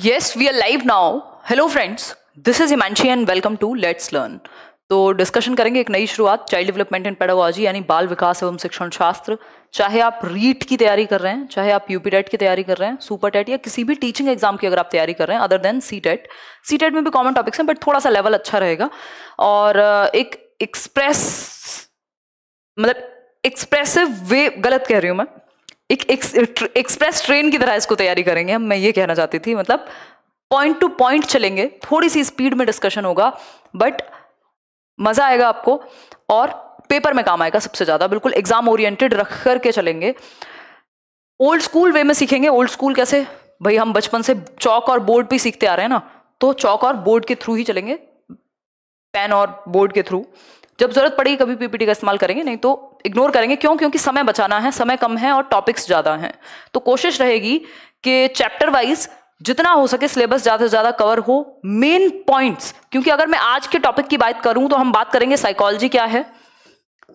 Yes we are live now hello friends this is Himanshi and welcome to let's learn तो discussion करेंगे एक नई शुरुआत चाइल्ड डेवलपमेंट एंड पेडागोलॉजी यानी बाल विकास एवं शिक्षण शास्त्र चाहे आप रीट की तैयारी कर रहे हैं चाहे आप यूपी टेट की तैयारी कर रहे हैं सुपर टेट या किसी भी टीचिंग एग्जाम की अगर आप तैयारी कर रहे हैं other than C TET C TET में भी कॉमन टॉपिक्स हैं बट थोड़ा सा लेवल अच्छा रहेगा और एक एक्सप्रेस मतलब एक्सप्रेसिव वे गलत कह रही हूँ मैं एक एक्सप्रेस ट्रेन की तरह इसको तैयारी करेंगे हम मैं ये कहना चाहती थी मतलब पॉइंट टू पॉइंट चलेंगे थोड़ी सी स्पीड में डिस्कशन होगा बट मज़ा आएगा आपको और पेपर में काम आएगा सबसे ज़्यादा बिल्कुल एग्जाम ओरिएंटेड रख करके चलेंगे ओल्ड स्कूल वे में सीखेंगे ओल्ड स्कूल कैसे भाई हम बचपन से चौक और बोर्ड भी सीखते आ रहे हैं ना तो चौक और बोर्ड के थ्रू ही चलेंगे पेन और बोर्ड के थ्रू जब जरूरत पड़ेगी कभी पीपीटी का इस्तेमाल करेंगे नहीं तो इग्नोर करेंगे क्यों क्योंकि समय बचाना है समय कम है और टॉपिक्स ज़्यादा हैं तो कोशिश रहेगी कि चैप्टर वाइज जितना हो सके सिलेबस ज़्यादा से ज़्यादा कवर हो मेन पॉइंट्स क्योंकि अगर मैं आज के टॉपिक की बात करूं तो हम बात करेंगे साइकोलॉजी क्या है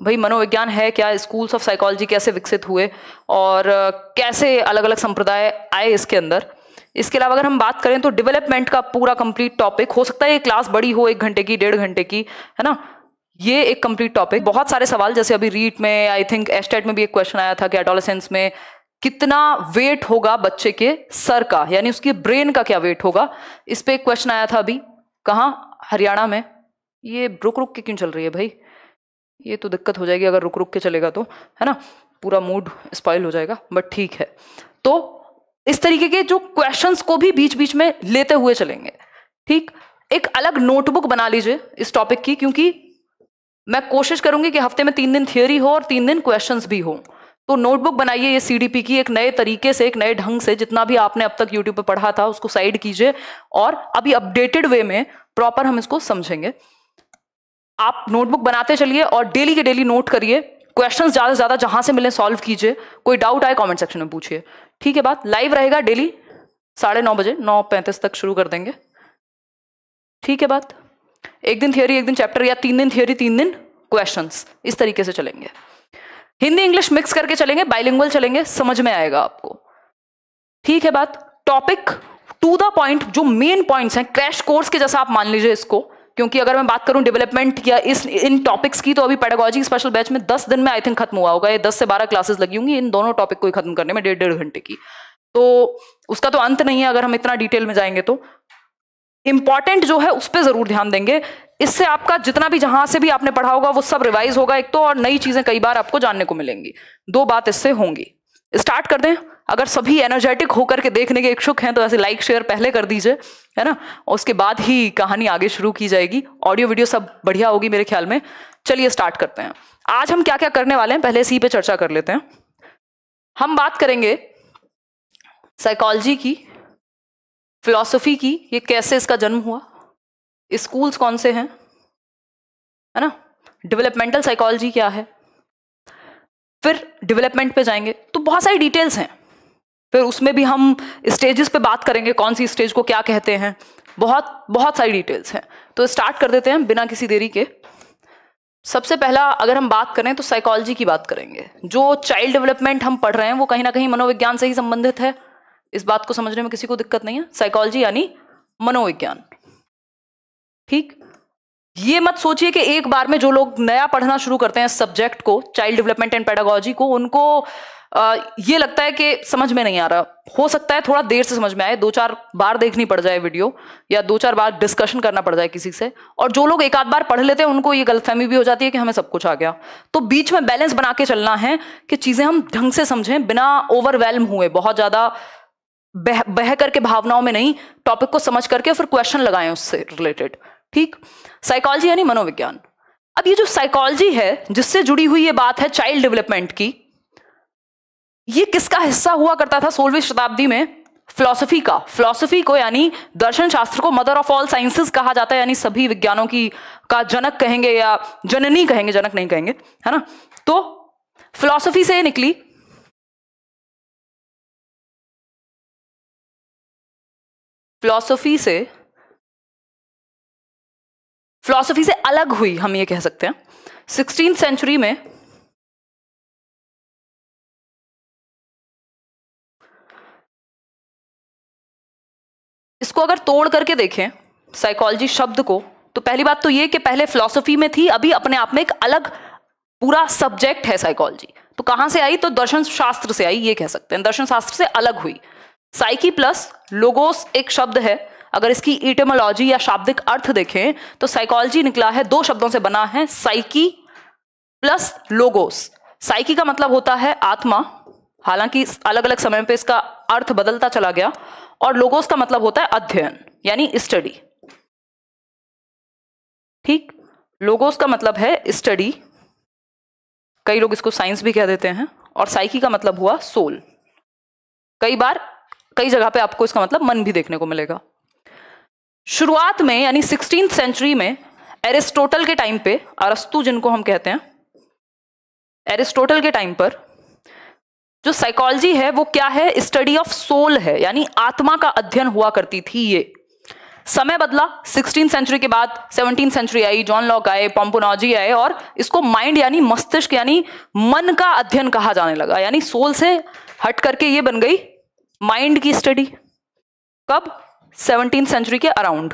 भाई मनोविज्ञान है क्या स्कूल्स ऑफ साइकोलॉजी कैसे विकसित हुए और कैसे अलग अलग संप्रदाय आए इसके अंदर इसके अलावा अगर हम बात करें तो डेवलपमेंट का पूरा कंप्लीट टॉपिक हो सकता है ये क्लास बड़ी हो एक घंटे की डेढ़ घंटे की है ना ये एक कंप्लीट टॉपिक बहुत सारे सवाल जैसे अभी रीट में आई थिंक एस्टेट में भी एक क्वेश्चन आया था कि एडोलसेंस में कितना वेट होगा बच्चे के सर का यानी उसके ब्रेन का क्या वेट होगा इस पर एक क्वेश्चन आया था अभी कहाँ हरियाणा में ये रुक रुक के क्यों चल रही है भाई ये तो दिक्कत हो जाएगी अगर रुक रुक के चलेगा तो है ना पूरा मूड स्पॉइल हो जाएगा बट ठीक है तो इस तरीके के जो क्वेश्चंस को भी बीच बीच में लेते हुए चलेंगे ठीक एक अलग नोटबुक बना लीजिए इस टॉपिक की क्योंकि मैं कोशिश करूंगी कि हफ्ते में तीन दिन थियोरी हो और तीन दिन क्वेश्चंस भी हो तो नोटबुक बनाइए ये सीडीपी की एक नए तरीके से एक नए ढंग से जितना भी आपने अब तक यूट्यूब पर पढ़ा था उसको साइड कीजिए और अभी अपडेटेड वे में प्रॉपर हम इसको समझेंगे आप नोटबुक बनाते चलिए और डेली के डेली नोट करिए क्वेश्चंस ज़्यादा से ज़्यादा जहां से मिले सॉल्व कीजिए कोई डाउट आए कमेंट सेक्शन में पूछिए ठीक है बात लाइव रहेगा डेली साढ़े नौ बजे नौ पैंतीस तक शुरू कर देंगे ठीक है बात एक दिन थियोरी एक दिन चैप्टर या तीन दिन थियोरी तीन दिन क्वेश्चन इस तरीके से चलेंगे हिंदी इंग्लिश मिक्स करके चलेंगे बाइलिंगुअल चलेंगे समझ में आएगा आपको ठीक है बात टॉपिक टू द पॉइंट जो मेन पॉइंट्स हैं क्रैश कोर्स के जैसा आप मान लीजिए इसको क्योंकि अगर मैं बात करूं डेवलपमेंट या इस इन टॉपिक्स की तो अभी पेडागोजी स्पेशल बैच में दस दिन में आई थिंक खत्म हुआ होगा ये दस से बारह क्लासेस लगी होंगी इन दोनों टॉपिक को ही खत्म करने में डेढ़ डेढ़ घंटे की तो उसका तो अंत नहीं है अगर हम इतना डिटेल में जाएंगे तो इंपॉर्टेंट जो है उस पर जरूर ध्यान देंगे इससे आपका जितना भी जहां से भी आपने पढ़ा होगा वो सब रिवाइज होगा एक तो और नई चीजें कई बार आपको जानने को मिलेंगी दो बात इससे होंगी स्टार्ट कर दें अगर सभी एनर्जेटिक होकर के देखने के इच्छुक हैं तो ऐसे लाइक शेयर पहले कर दीजिए है ना और उसके बाद ही कहानी आगे शुरू की जाएगी ऑडियो वीडियो सब बढ़िया होगी मेरे ख्याल में चलिए स्टार्ट करते हैं आज हम क्या क्या करने वाले हैं पहले इसी पे चर्चा कर लेते हैं हम बात करेंगे साइकोलॉजी की फिलॉसफी की ये कैसे इसका जन्म हुआ स्कूल्स कौन से हैं है ना डेवलपमेंटल साइकोलॉजी क्या है फिर डेवलपमेंट पे जाएंगे तो बहुत सारी डिटेल्स हैं फिर उसमें भी हम स्टेजेस पे बात करेंगे कौन सी स्टेज को क्या कहते हैं बहुत बहुत सारी डिटेल्स हैं तो स्टार्ट कर देते हैं बिना किसी देरी के सबसे पहला अगर हम बात करें तो साइकोलॉजी की बात करेंगे जो चाइल्ड डेवलपमेंट हम पढ़ रहे हैं वो कहीं ना कहीं मनोविज्ञान से ही संबंधित है इस बात को समझने में किसी को दिक्कत नहीं है साइकोलॉजी यानी मनोविज्ञान ठीक ये मत सोचिए कि एक बार में जो लोग नया पढ़ना शुरू करते हैं सब्जेक्ट को चाइल्ड डेवलपमेंट एंड पेडागोलॉजी को उनको आ, ये लगता है कि समझ में नहीं आ रहा हो सकता है थोड़ा देर से समझ में आए दो चार बार देखनी पड़ जाए वीडियो या दो चार बार डिस्कशन करना पड़ जाए किसी से और जो लोग एक आध बार पढ़ लेते हैं उनको ये गलतफहमी भी हो जाती है कि हमें सब कुछ आ गया तो बीच में बैलेंस बना के चलना है कि चीज़ें हम ढंग से समझें बिना ओवरवेलम हुए बहुत ज़्यादा बह बह करके भावनाओं में नहीं टॉपिक को समझ करके फिर क्वेश्चन लगाएं उससे रिलेटेड ठीक साइकोलॉजी यानी मनोविज्ञान अब ये जो साइकोलॉजी है जिससे जुड़ी हुई ये बात है चाइल्ड डेवलपमेंट की ये किसका हिस्सा हुआ करता था सोलहवीं शताब्दी में फिलोसफी का फिलोसफी को यानी दर्शन शास्त्र को मदर ऑफ ऑल साइंसेस कहा जाता है यानी सभी विज्ञानों की का जनक कहेंगे या जननी कहेंगे जनक नहीं कहेंगे है ना तो फिलोसफी से निकली फिलॉसफी से फिलॉसफी से अलग हुई हम ये कह सकते हैं सिक्सटीन सेंचुरी में इसको अगर तोड़ करके देखें साइकोलॉजी शब्द को तो पहली बात तो ये कि पहले फिलॉसफी में थी अभी अपने आप में एक अलग पूरा सब्जेक्ट है साइकोलॉजी तो कहां से आई तो दर्शन शास्त्र से आई ये कह सकते हैं दर्शन शास्त्र से अलग हुई साइकी प्लस लोगोस एक शब्द है अगर इसकी इटेमोलॉजी या शाब्दिक अर्थ देखें तो साइकोलॉजी निकला है दो शब्दों से बना है साइकी प्लस लोगोस साइकी का मतलब होता है आत्मा हालांकि अलग अलग समय पे इसका अर्थ बदलता चला गया और लोगोस का मतलब होता है अध्ययन यानी स्टडी ठीक लोगोस का मतलब है स्टडी कई लोग इसको साइंस भी कह देते हैं और साइकी का मतलब हुआ सोल कई बार कई जगह पे आपको इसका मतलब मन भी देखने को मिलेगा शुरुआत में यानी सिक्सटीन सेंचुरी में एरिस्टोटल के टाइम पे अरस्तु जिनको हम कहते हैं एरिस्टोटल के टाइम पर जो साइकोलॉजी है वो क्या है स्टडी ऑफ सोल है यानी आत्मा का अध्ययन हुआ करती थी ये समय बदला सिक्सटीन सेंचुरी के बाद सेवनटीन सेंचुरी आई जॉन लॉक आए पॉम्पोनॉजी आए और इसको माइंड यानी मस्तिष्क यानी मन का अध्ययन कहा जाने लगा यानी सोल से हट करके ये बन गई माइंड की स्टडी कब सेवनटीन सेंचुरी के अराउंड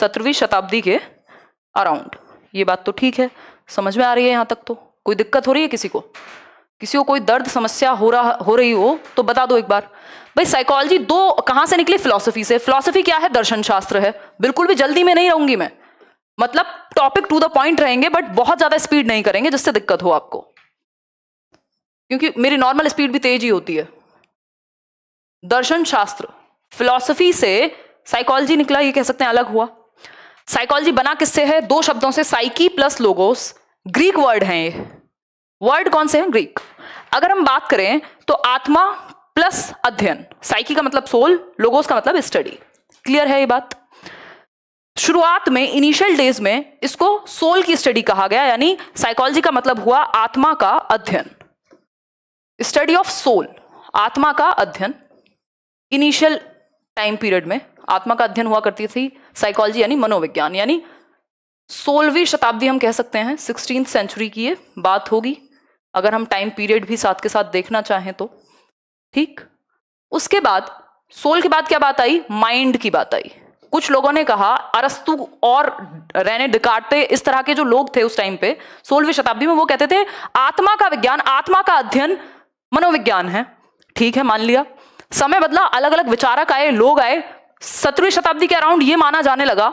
सत्रहवीं शताब्दी के अराउंड ये बात तो ठीक है समझ में आ रही है यहाँ तक तो कोई दिक्कत हो रही है किसी को किसी को कोई दर्द समस्या हो रहा हो रही हो तो बता दो एक बार भाई साइकोलॉजी दो कहाँ से निकली फिलोसफी से फिलोसफी क्या है दर्शन शास्त्र है बिल्कुल भी जल्दी में नहीं रहूंगी मैं मतलब टॉपिक टू द पॉइंट रहेंगे बट बहुत ज्यादा स्पीड नहीं करेंगे जिससे दिक्कत हो आपको क्योंकि मेरी नॉर्मल स्पीड भी तेज ही होती है दर्शन शास्त्र फिलॉसफी से साइकोलॉजी निकला ये कह सकते हैं अलग हुआ साइकोलॉजी बना किससे है दो शब्दों से psyche plus logos Greek word हैं ये वर्ड कौन से हैं ग्रीक अगर हम बात करें तो आत्मा प्लस अध्ययन साइकी का मतलब सोल लोगोस का मतलब स्टडी क्लियर है ये बात शुरुआत में इनिशियल डेज में इसको सोल की स्टडी कहा गया यानी साइकोलॉजी का मतलब हुआ आत्मा का अध्ययन स्टडी ऑफ सोल आत्मा का अध्ययन इनिशियल टाइम पीरियड में आत्मा का अध्ययन हुआ करती थी साइकोलॉजी यानी मनोविज्ञान यानी सोलहवीं शताब्दी हम कह सकते हैं सिक्सटीन सेंचुरी की ये बात होगी अगर हम टाइम पीरियड भी साथ के साथ देखना चाहें तो ठीक उसके बाद सोल के बाद क्या बात आई माइंड की बात आई कुछ लोगों ने कहा अरस्तु और रेने डिकार्टे इस तरह के जो लोग थे उस टाइम पे सोलहवीं शताब्दी में वो कहते थे आत्मा का विज्ञान आत्मा का अध्ययन मनोविज्ञान है ठीक है मान लिया समय बदला अलग अलग विचारक आए लोग आए सत्रहवीं शताब्दी के अराउंड ये माना जाने लगा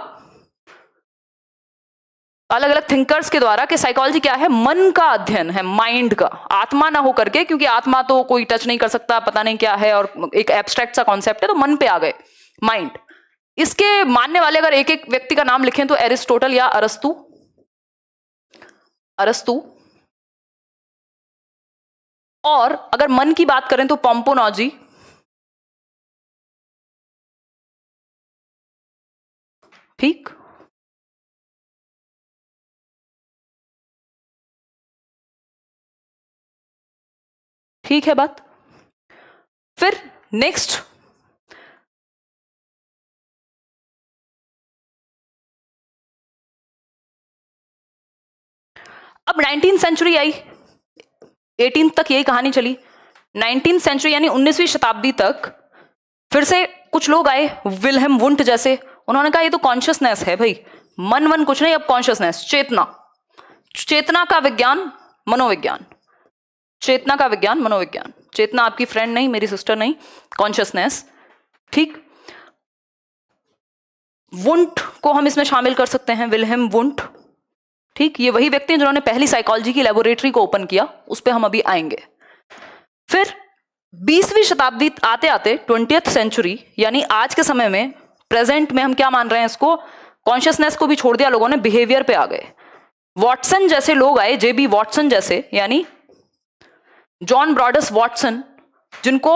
अलग अलग थिंकर्स के द्वारा कि साइकोलॉजी क्या है मन का अध्ययन है माइंड का आत्मा ना हो करके क्योंकि आत्मा तो कोई टच नहीं कर सकता पता नहीं क्या है और एक एब्स्ट्रैक्ट सा कॉन्सेप्ट है तो मन पे आ गए माइंड इसके मानने वाले अगर एक एक व्यक्ति का नाम लिखें तो एरिस्टोटल या अरस्तु अरस्तु और अगर मन की बात करें तो पॉम्पोनॉजी ठीक ठीक है बात फिर नेक्स्ट अब नाइनटीन सेंचुरी आई एटीन तक यही कहानी चली नाइनटीन सेंचुरी यानी उन्नीसवीं शताब्दी तक फिर से कुछ लोग आए विलहम वुंट जैसे उन्होंने कहा ये तो कॉन्शियसनेस है भाई मन वन कुछ नहीं अब कॉन्शियसनेस चेतना चेतना का विज्ञान मनोविज्ञान चेतना का विज्ञान मनोविज्ञान चेतना आपकी फ्रेंड नहीं मेरी सिस्टर नहीं कॉन्शियसनेस ठीक वुंट को हम इसमें शामिल कर सकते हैं विलहम वुंट ठीक ये वही व्यक्ति हैं जिन्होंने पहली साइकोलॉजी की लेबोरेटरी को ओपन किया उस पर हम अभी आएंगे फिर बीसवीं शताब्दी आते आते ट्वेंटियथ सेंचुरी यानी आज के समय में प्रेजेंट में हम क्या मान रहे हैं इसको कॉन्शियसनेस को भी छोड़ दिया लोगों ने बिहेवियर पे आ गए वॉटसन जैसे लोग आए जे बी वॉटसन जैसे यानी जॉन ब्रॉडस वॉटसन जिनको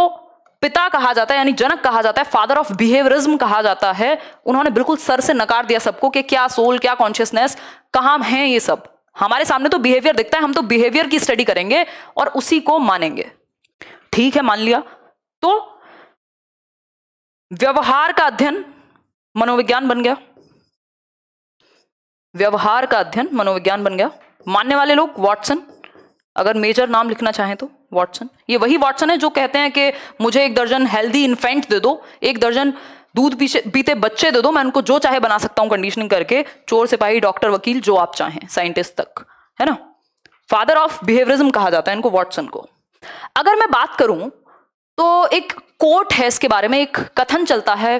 पिता कहा जाता है यानी जनक कहा जाता है फादर ऑफ बिहेवियरिज्म कहा जाता है उन्होंने बिल्कुल सर से नकार दिया सबको कि क्या सोल क्या कॉन्शियसनेस कहाँ है ये सब हमारे सामने तो बिहेवियर दिखता है हम तो बिहेवियर की स्टडी करेंगे और उसी को मानेंगे ठीक है मान लिया तो व्यवहार का अध्ययन मनोविज्ञान बन गया व्यवहार का अध्ययन मनोविज्ञान बन गया मानने वाले लोग वॉटसन अगर मेजर नाम लिखना चाहें तो वॉटसन ये वही वॉटसन है जो कहते हैं कि मुझे एक दर्जन हेल्दी इन्फेंट दे दो एक दर्जन दूध पीते बच्चे दे दो मैं उनको जो चाहे बना सकता हूं कंडीशनिंग करके चोर सिपाही डॉक्टर वकील जो आप चाहें साइंटिस्ट तक है ना फादर ऑफ बिहेवियरिज्म कहा जाता है इनको वॉटसन को अगर मैं बात करूं तो एक कोट है इसके बारे में एक कथन चलता है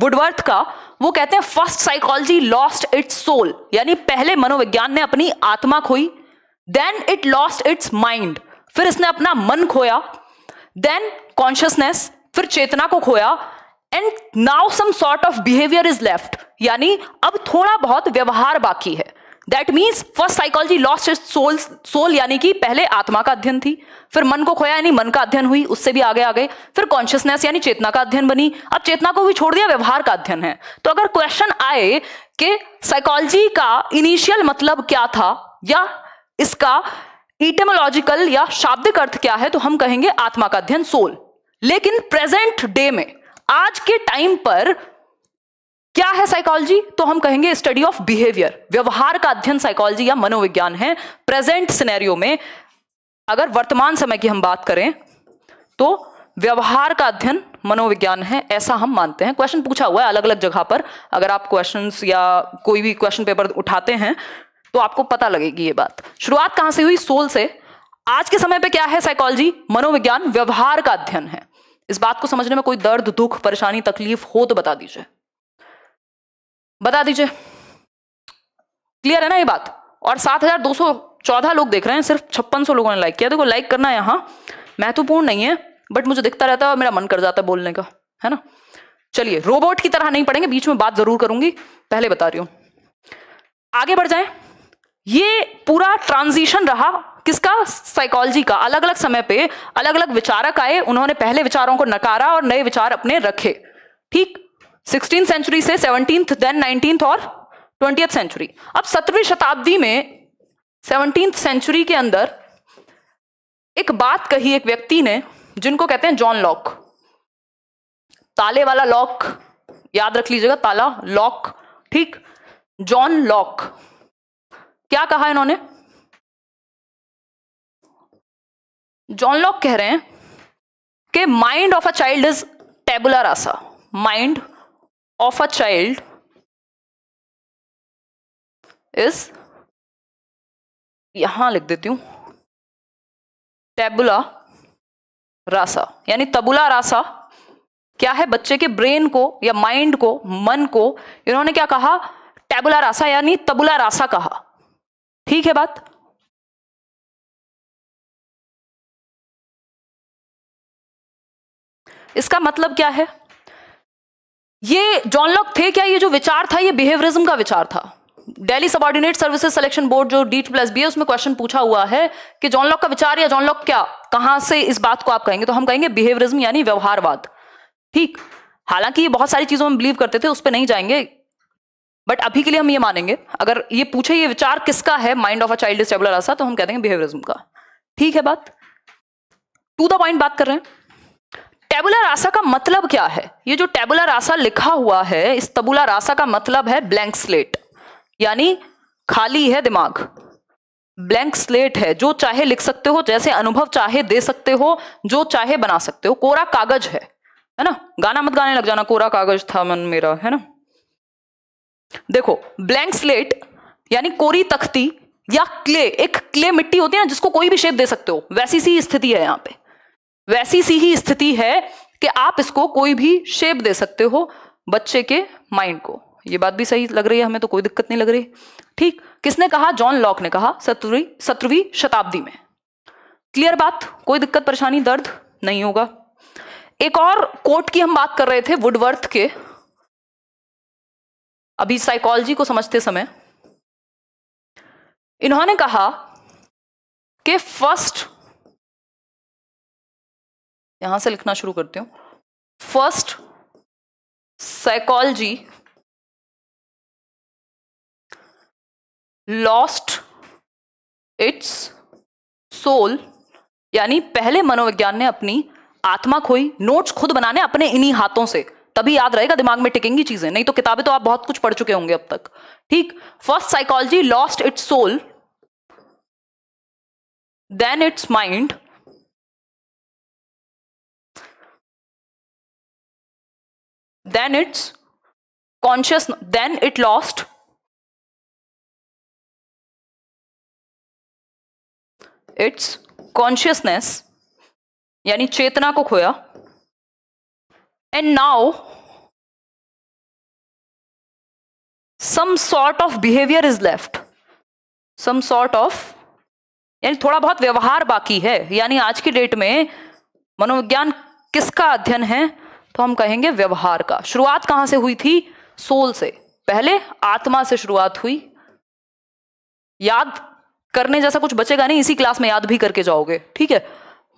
वुडवर्थ का वो कहते हैं first psychology lost its soul यानी पहले मनोविज्ञान ने अपनी आत्मा खोई then it lost its mind फिर इसने अपना मन खोया देन कॉन्शियसनेस फिर चेतना को खोया and now some sort of behaviour is left यानी अब थोड़ा बहुत व्यवहार बाकी है that means first psychology lost is soul soul यानी कि पहले आत्मा का अध्ययन थी फिर मन को खोया यानी मन का अध्ययन हुई उससे भी आगे आ गए फिर कॉन्शियसनेस यानी चेतना का अध्ययन बनी अब चेतना को भी छोड़ दिया व्यवहार का अध्ययन है तो अगर क्वेश्चन आए कि साइकोलॉजी का इनिशियल मतलब क्या था या इसका इटेमोलॉजिकल या शाब्दिक अर्थ क्या है तो हम कहेंगे आत्मा का अध्ययन सोल लेकिन प्रेजेंट डे में आज के टाइम पर क्या है साइकोलॉजी तो हम कहेंगे स्टडी ऑफ बिहेवियर व्यवहार का अध्ययन साइकोलॉजी या मनोविज्ञान है प्रेजेंट सिनेरियो में अगर वर्तमान समय की हम बात करें तो व्यवहार का अध्ययन मनोविज्ञान है ऐसा हम मानते हैं क्वेश्चन पूछा हुआ है अलग अलग जगह पर अगर आप क्वेश्चन या कोई भी क्वेश्चन पेपर उठाते हैं तो आपको पता लगेगी ये बात शुरुआत कहां से हुई सोल से आज के समय पे क्या है साइकोलॉजी मनोविज्ञान व्यवहार का अध्ययन है इस बात को समझने में कोई दर्द दुख परेशानी तकलीफ हो तो बता दीजिए बता दीजिए क्लियर है ना ये बात और सात हजार दो सौ चौदह लोग देख रहे हैं सिर्फ छप्पन सौ लोगों ने लाइक किया देखो लाइक करना यहाँ महत्वपूर्ण नहीं है बट मुझे दिखता रहता है और मेरा मन कर जाता है बोलने का है ना चलिए रोबोट की तरह नहीं पढ़ेंगे बीच में बात जरूर करूंगी पहले बता रही हूं आगे बढ़ जाए ये पूरा ट्रांजिशन रहा किसका साइकोलॉजी का अलग अलग समय पे अलग अलग विचारक आए उन्होंने पहले विचारों को नकारा और नए विचार अपने रखे ठीक सिक्सटीन सेंचुरी से सेवनटीन देन नाइनटीन और ट्वेंटी सेंचुरी अब सत्रहवीं शताब्दी में सेवनटीन सेंचुरी के अंदर एक बात कही एक व्यक्ति ने जिनको कहते हैं जॉन लॉक ताले वाला लॉक याद रख लीजिएगा ताला लॉक ठीक जॉन लॉक क्या कहा इन्होंने जॉन लॉक कह रहे हैं कि mind of a child is tabula rasa mind of a child is यहां लिख देती हूं टेबुला रासा यानी तबुला रासा क्या है बच्चे के ब्रेन को या माइंड को मन को इन्होंने क्या कहा टेबुला रासा यानी तबुला रासा कहा ठीक है बात इसका मतलब क्या है ये जॉन लॉक थे क्या ये जो विचार था ये बिहेवियरिज्म का विचार था Delhi subordinate services selection board जो टू प्लस बी है उसमें क्वेश्चन पूछा हुआ है कि जॉन लॉक का विचार या जॉन लॉक क्या कहां से इस बात को आप कहेंगे तो हम कहेंगे बिहेवियरिज्म यानी व्यवहारवाद ठीक हालांकि ये बहुत सारी चीजों में बिलीव करते थे उस पर नहीं जाएंगे बट अभी के लिए हम ये मानेंगे अगर ये पूछे ये विचार किसका है mind of a child is tabula ऐसा तो हम कह देंगे बिहेवियरिज्म का ठीक है बात टू द पॉइंट बात कर रहे हैं टेबुला रासा का मतलब क्या है ये जो टेबुला रासा लिखा हुआ है इस तबुला रासा का मतलब है ब्लैंक स्लेट यानी खाली है दिमाग ब्लैंक स्लेट है जो चाहे लिख सकते हो जैसे अनुभव चाहे दे सकते हो जो चाहे बना सकते हो कोरा कागज है है ना गाना मत गाने लग जाना कोरा कागज था मन मेरा है ना देखो ब्लैंक स्लेट यानी कोरी तख्ती या क्ले एक क्ले मिट्टी होती है ना जिसको कोई भी शेप दे सकते हो वैसी सी स्थिति है यहाँ पे वैसी सी ही स्थिति है कि आप इसको कोई भी शेप दे सकते हो बच्चे के माइंड को ये बात भी सही लग रही है हमें तो कोई दिक्कत नहीं लग रही ठीक किसने कहा जॉन लॉक ने कहा सत्रवी सत्रहवीं शताब्दी में क्लियर बात कोई दिक्कत परेशानी दर्द नहीं होगा एक और कोट की हम बात कर रहे थे वुडवर्थ के अभी साइकोलॉजी को समझते समय इन्होंने कहा कि फर्स्ट यहां से लिखना शुरू करती हूं first psychology lost its soul यानी पहले मनोविज्ञान ने अपनी आत्मा खोई नोट्स खुद बनाने अपने इन्हीं हाथों से तभी याद रहेगा दिमाग में टिकेंगी चीजें नहीं तो किताबें तो आप बहुत कुछ पढ़ चुके होंगे अब तक ठीक first psychology lost its soul then its mind then its conscious then it lost its consciousness यानी चेतना को खोया and now some sort of behaviour is left some sort of यानी थोड़ा बहुत व्यवहार बाकी है यानी आज की डेट में मनोविज्ञान किसका अध्ययन है तो हम कहेंगे व्यवहार का शुरुआत कहां से हुई थी सोल से पहले आत्मा से शुरुआत हुई याद करने जैसा कुछ बचेगा नहीं इसी क्लास में याद भी करके जाओगे ठीक है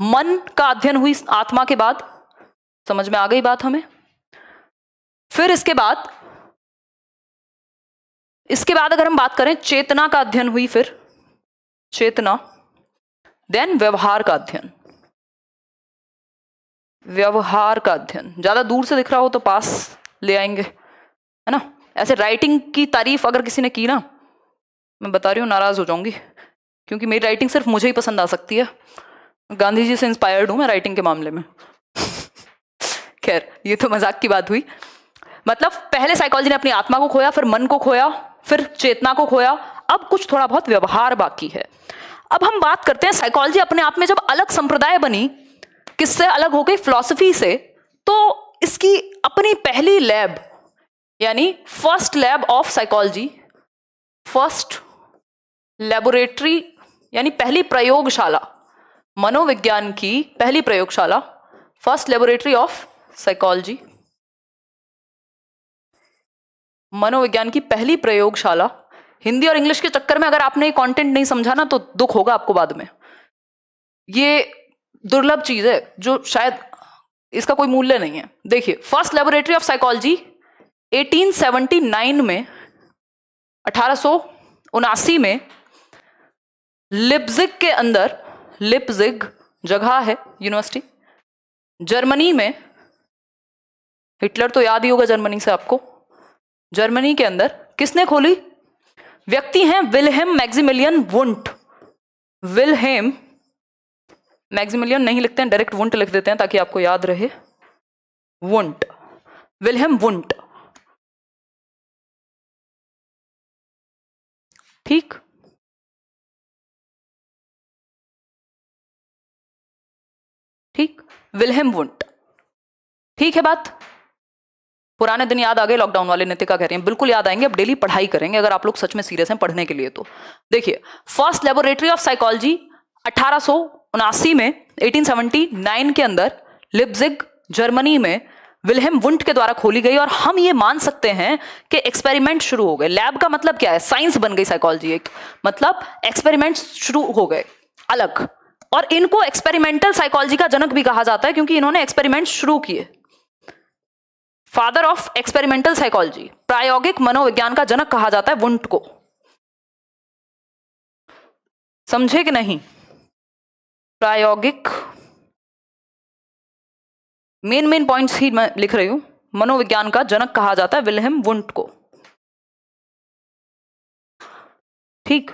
मन का अध्ययन हुई आत्मा के बाद समझ में आ गई बात हमें फिर इसके बाद इसके बाद अगर हम बात करें चेतना का अध्ययन हुई फिर चेतना देन व्यवहार का अध्ययन व्यवहार का अध्ययन ज़्यादा दूर से दिख रहा हो तो पास ले आएंगे है ना ऐसे राइटिंग की तारीफ अगर किसी ने की ना मैं बता रही हूँ नाराज़ हो जाऊंगी क्योंकि मेरी राइटिंग सिर्फ मुझे ही पसंद आ सकती है गांधी जी से इंस्पायर्ड हूँ मैं राइटिंग के मामले में खैर ये तो मजाक की बात हुई मतलब पहले साइकोलॉजी ने अपनी आत्मा को खोया फिर मन को खोया फिर चेतना को खोया अब कुछ थोड़ा बहुत व्यवहार बाकी है अब हम बात करते हैं साइकोलॉजी अपने आप में जब अलग संप्रदाय बनी किससे अलग हो गई फिलोसफी से तो इसकी अपनी पहली लैब यानी first lab of psychology first laboratory यानी पहली प्रयोगशाला मनोविज्ञान की पहली प्रयोगशाला फर्स्ट लेबोरेटरी ऑफ साइकोलॉजी मनोविज्ञान की पहली प्रयोगशाला हिंदी और इंग्लिश के चक्कर में अगर आपने कंटेंट नहीं समझा ना तो दुख होगा आपको बाद में ये दुर्लभ चीज है जो शायद इसका कोई मूल्य नहीं है देखिए फर्स्ट लेबोरेटरी ऑफ साइकोलॉजी 1879 में अठारह में लिप्जिग के अंदर लिप्जिग जगह है यूनिवर्सिटी जर्मनी में हिटलर तो याद ही होगा जर्मनी से आपको जर्मनी के अंदर किसने खोली व्यक्ति हैं Wilhelm Maximilian Wundt Wilhelm Maximilian नहीं लिखते हैं डायरेक्ट वुंट लिख देते हैं ताकि आपको याद रहे वुंट विलहेम वुंट ठीक ठीक विलहेम वुंट ठीक है बात पुराने दिन याद आ गए लॉकडाउन वाले नितिका कह रहे हैं बिल्कुल याद आएंगे अब डेली पढ़ाई करेंगे अगर आप लोग सच में सीरियस हैं पढ़ने के लिए तो देखिए फर्स्ट लेबोरेटरी ऑफ साइकोलॉजी उनासी में 1879 के अंदर लिप्जिग जर्मनी में विलहेम वुंट के द्वारा खोली गई और हम ये मान सकते हैं कि एक्सपेरिमेंट शुरू हो गए लैब का मतलब क्या है साइंस बन गई साइकोलॉजी एक मतलब एक्सपेरिमेंट शुरू हो गए अलग और इनको एक्सपेरिमेंटल साइकोलॉजी का जनक भी कहा जाता है क्योंकि इन्होंने एक्सपेरिमेंट शुरू किए फादर ऑफ एक्सपेरिमेंटल साइकोलॉजी प्रायोगिक मनोविज्ञान का जनक कहा जाता है वुंट को समझे कि नहीं प्रायोगिक मेन मेन पॉइंट्स ही मैं लिख रही हूं मनोविज्ञान का जनक कहा जाता है विलहम वुंट को ठीक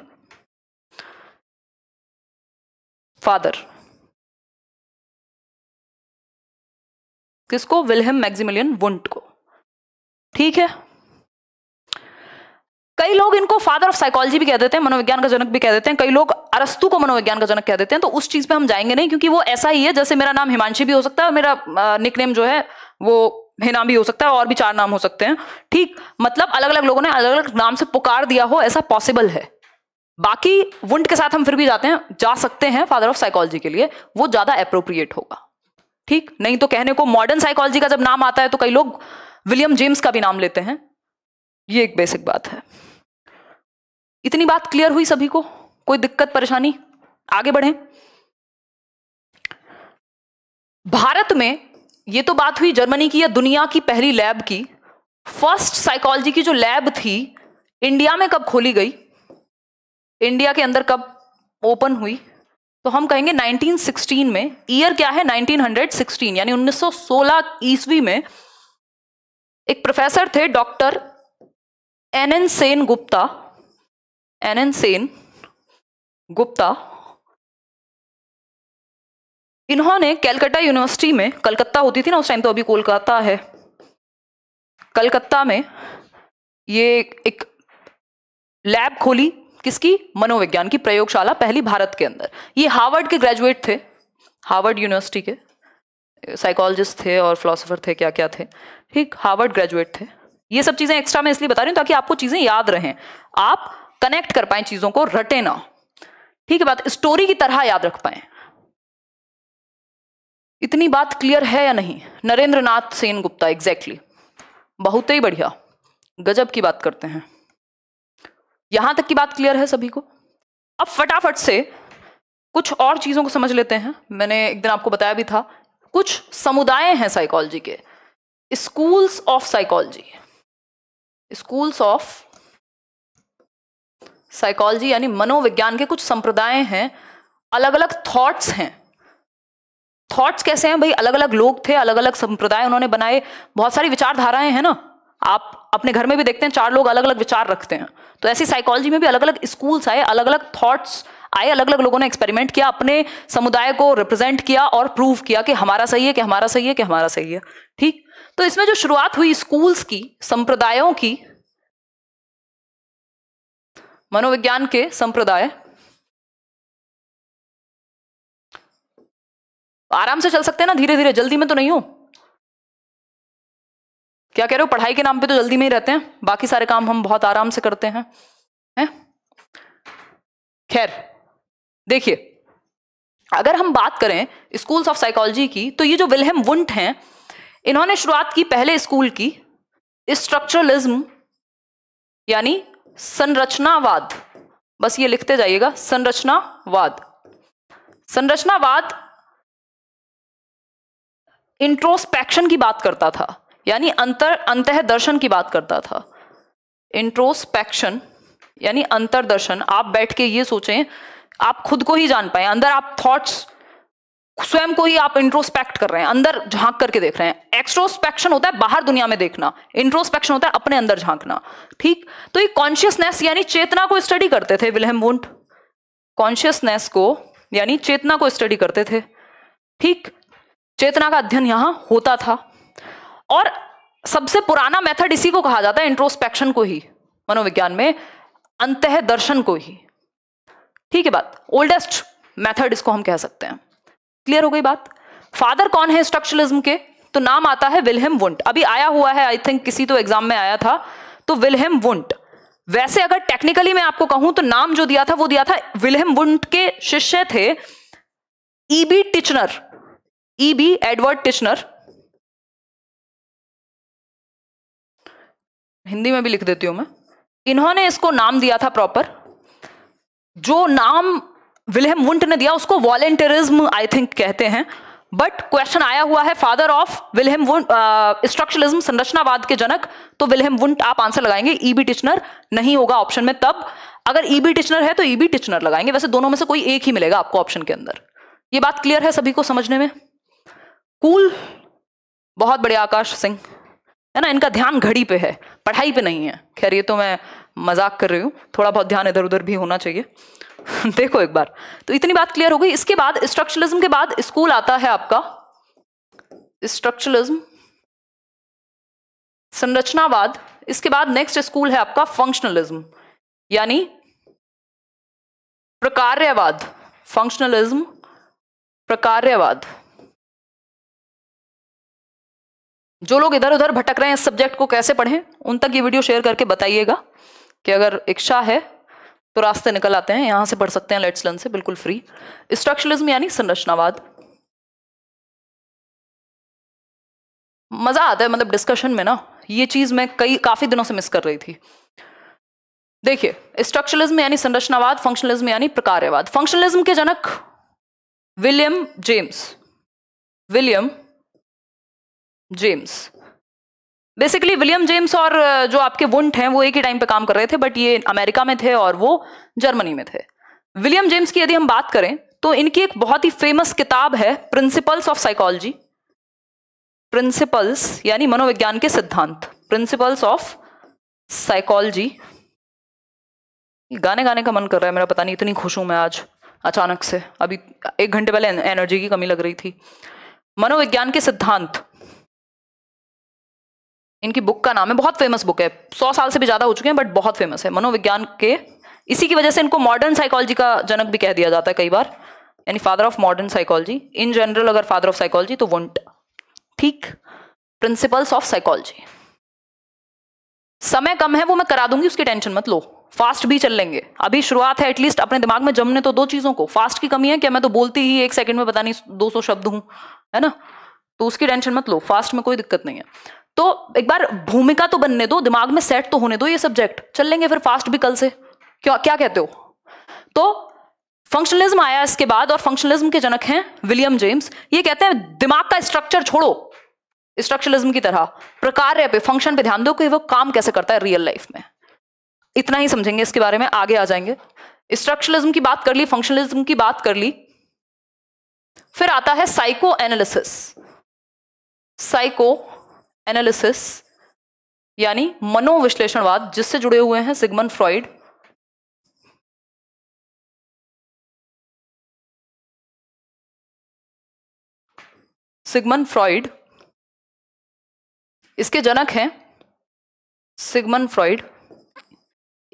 फादर किसको विलहम मैक्सिमिलियन वुंट को ठीक है कई लोग इनको फादर ऑफ साइकोलॉजी भी कह देते हैं मनोविज्ञान का जनक भी कह देते हैं कई लोग अरस्तु को मनोविज्ञान का जनक कह देते हैं तो उस चीज पे हम जाएंगे नहीं क्योंकि वो ऐसा ही है जैसे मेरा नाम हिमांशी भी हो सकता है मेरा निकनेम जो है वो हिना भी हो सकता है और भी चार नाम हो सकते हैं ठीक मतलब अलग अलग लोगों ने अलग अलग नाम से पुकार दिया हो ऐसा पॉसिबल है बाकी वुंड के साथ हम फिर भी जाते हैं जा सकते हैं फादर ऑफ साइकोलॉजी के लिए वो ज्यादा अप्रोप्रिएट होगा ठीक नहीं तो कहने को मॉडर्न साइकोलॉजी का जब नाम आता है तो कई लोग विलियम जेम्स का भी नाम लेते हैं ये एक बेसिक बात है इतनी बात क्लियर हुई सभी को कोई दिक्कत परेशानी आगे बढ़े भारत में ये तो बात हुई जर्मनी की या दुनिया की पहली लैब की फर्स्ट साइकोलॉजी की जो लैब थी इंडिया में कब खोली गई इंडिया के अंदर कब ओपन हुई तो हम कहेंगे 1916 में ईयर क्या है 1916 यानी 1916 ईस्वी में एक प्रोफेसर थे doctor N N Sen Gupta N N Sen Gupta इन्होंने कलकत्ता यूनिवर्सिटी में कलकत्ता होती थी ना उस टाइम तो अभी कोलकाता है कलकत्ता में ये एक लैब खोली किसकी मनोविज्ञान की प्रयोगशाला पहली भारत के अंदर ये हार्वर्ड के ग्रेजुएट थे हार्वर्ड यूनिवर्सिटी के साइकोलॉजिस्ट थे और फिलोसोफर थे क्या क्या थे ठीक हार्वर्ड ग्रेजुएट थे ये सब चीज़ें एक्स्ट्रा मैं इसलिए बता रही हूँ ताकि आपको चीज़ें याद रहें आप कनेक्ट कर पाए चीजों को रटे ना ठीक है बात स्टोरी की तरह याद रख पाए इतनी बात क्लियर है या नहीं नरेंद्र नाथ सेन गुप्ता एग्जैक्टली बहुत ही बढ़िया गजब की बात करते हैं यहां तक की बात क्लियर है सभी को अब फटाफट से कुछ और चीजों को समझ लेते हैं मैंने एक दिन आपको बताया भी था कुछ समुदाय हैं साइकोलॉजी के schools of psychology schools of psychology यानी मनोविज्ञान के कुछ संप्रदाय हैं अलग अलग थॉट्स हैं थॉट्स कैसे हैं भाई अलग अलग लोग थे अलग अलग संप्रदाय उन्होंने बनाए बहुत सारी विचारधाराएं हैं ना आप अपने घर में भी देखते हैं चार लोग अलग अलग विचार रखते हैं तो ऐसी साइकोलॉजी में भी अलग अलग स्कूल्स आए अलग अलग थॉट्स आए अलग अलग लोगों ने एक्सपेरिमेंट किया अपने समुदाय को रिप्रेजेंट किया और प्रूव किया कि हमारा सही है कि हमारा सही है कि हमारा सही है ठीक तो इसमें जो शुरुआत हुई स्कूल्स की संप्रदायों की मनोविज्ञान के संप्रदाय आराम से चल सकते हैं ना धीरे धीरे जल्दी में तो नहीं हो क्या कह रहे हो पढ़ाई के नाम पे तो जल्दी में ही रहते हैं बाकी सारे काम हम बहुत आराम से करते हैं है? खैर देखिए अगर हम बात करें स्कूल्स ऑफ साइकोलॉजी की तो ये जो विलहम वुंट हैं इन्होंने शुरुआत की पहले स्कूल की स्ट्रक्चरलिज्म यानी संरचनावाद बस ये लिखते जाइएगा संरचनावाद संरचनावाद इंट्रोस्पेक्शन की बात करता था यानी अंतर अंत दर्शन की बात करता था इंट्रोस्पेक्शन यानी अंतरदर्शन आप बैठ के ये सोचें आप खुद को ही जान पाए अंदर आप थॉट्स स्वयं को ही आप इंट्रोस्पेक्ट कर रहे हैं अंदर झांक करके देख रहे हैं एक्सट्रोस्पेक्शन होता है बाहर दुनिया में देखना इंट्रोस्पेक्शन होता है अपने अंदर झांकना ठीक तो ये कॉन्शियसनेस यानी चेतना को स्टडी करते थे विलहम वुंट कॉन्शियसनेस को यानी चेतना को स्टडी करते थे ठीक चेतना का अध्ययन यहां होता था और सबसे पुराना मेथड इसी को कहा जाता है इंट्रोस्पेक्शन को ही मनोविज्ञान में अंत दर्शन को ही ठीक है बात ओल्डेस्ट मेथड इसको हम कह सकते हैं क्लियर हो गई बात फादर कौन है स्ट्रक्चरलिज्म के तो नाम आता है विलहेम वुंट अभी आया हुआ है आई थिंक किसी तो एग्जाम में आया था तो विलहेम वुंट वैसे अगर टेक्निकली मैं आपको कहूं तो नाम जो दिया था वो दिया था विलहेम वुंट के शिष्य थे E B Titchener E B Edward Titchener Hindi में भी लिख देती हूं मैं इन्होंने इसको नाम दिया था प्रॉपर जो नाम विलहम वुंट ने दिया उसको वॉलेंटियरिज्म आई थिंक कहते हैं बट क्वेश्चन आया हुआ है father of Wilhelm Wundt structuralism संरचनावाद के जनक तो विलहम वुंट आप आंसर लगाएंगे ईबी e टिचनर नहीं होगा ऑप्शन में तब अगर ईबी e टिचनर है तो ईबी e टिचनर लगाएंगे वैसे दोनों में से कोई एक ही मिलेगा आपको ऑप्शन के अंदर ये बात क्लियर है सभी को समझने में कूल बहुत बड़े आकाश सिंह है ना इनका ध्यान घड़ी पे है पढ़ाई पे नहीं है खैर ये तो मैं मजाक कर रही हूँ थोड़ा बहुत ध्यान इधर उधर भी होना चाहिए देखो एक बार तो इतनी बात क्लियर हो गई इसके बाद स्ट्रक्चरलिज्म के बाद स्कूल आता है आपका स्ट्रक्चरलिज्म संरचनावाद इसके बाद नेक्स्ट स्कूल है आपका फंक्शनलिज्म यानी प्रकार्यवाद फंक्शनलिज्म प्रकार्यवाद जो लोग इधर उधर भटक रहे हैं इस सब्जेक्ट को कैसे पढ़ें उन तक ये वीडियो शेयर करके बताइएगा कि अगर इच्छा है तो रास्ते निकल आते हैं यहां से पढ़ सकते हैं लेट्स लर्न से बिल्कुल फ्री स्ट्रक्चरलिज्म यानी संरचनावाद मज़ा आता है मतलब डिस्कशन में ना ये चीज़ मैं कई काफ़ी दिनों से मिस कर रही थी देखिए स्ट्रक्चरलिज्म यानी संरचनावाद फंक्शनलिज्म यानी प्रकार्यवाद फंक्शनलिज्म के जनक William James William James basically William James और जो आपके वुंट हैं वो एक ही टाइम पे काम कर रहे थे बट ये अमेरिका में थे और वो जर्मनी में थे विलियम जेम्स की यदि हम बात करें तो इनकी एक बहुत ही फेमस किताब है प्रिंसिपल्स ऑफ साइकोलॉजी प्रिंसिपल्स यानी मनोविज्ञान के सिद्धांत प्रिंसिपल्स ऑफ साइकोलॉजी गाने गाने का मन कर रहा है मेरा पता नहीं इतनी खुश हूं मैं आज अचानक से अभी एक घंटे पहले एनर्जी की कमी लग रही थी मनोविज्ञान के सिद्धांत इनकी बुक का नाम है बहुत फेमस बुक है सौ साल से भी ज़्यादा हो चुके हैं बट बहुत फेमस है मनोविज्ञान के इसी की वजह से इनको मॉडर्न साइकोलॉजी का जनक भी कह दिया जाता है कई बार यानी father of modern psychology in general अगर फादर ऑफ साइकोलॉजी तो वंट ठीक प्रिंसिपल्स ऑफ साइकोलॉजी समय कम है वो मैं करा दूंगी उसकी टेंशन मत लो फास्ट भी चल लेंगे अभी शुरुआत है एटलीस्ट अपने दिमाग में जमने तो दो चीज़ों को फास्ट की कमी है क्या मैं तो बोलती ही एक सेकंड में पता नहीं 200 शब्द हूं है ना तो उसकी टेंशन मत लो फास्ट में कोई दिक्कत नहीं है तो एक बार भूमिका तो बनने दो दिमाग में सेट तो होने दो ये सब्जेक्ट चल लेंगे फिर फास्ट भी कल से क्या क्या कहते हो तो फंक्शनलिज्म आया इसके बाद और फंक्शनलिज्म के जनक हैं विलियम जेम्स ये कहते हैं दिमाग का स्ट्रक्चर छोड़ो स्ट्रक्चरलिज्म की तरह प्रकार पे फंक्शन पे ध्यान दो कि वो काम कैसे करता है रियल लाइफ में इतना ही समझेंगे इसके बारे में आगे आ जाएंगे स्ट्रक्चरलिज्म की बात कर ली फंक्शनलिज्म की बात कर ली फिर आता है साइको एनालिसिस साइको एनालिसिस यानी मनोविश्लेषणवाद जिससे जुड़े हुए हैं सिगमन फ्रॉइड सिगमन फ्रॉइड इसके जनक हैं सिगमन फ्रॉइड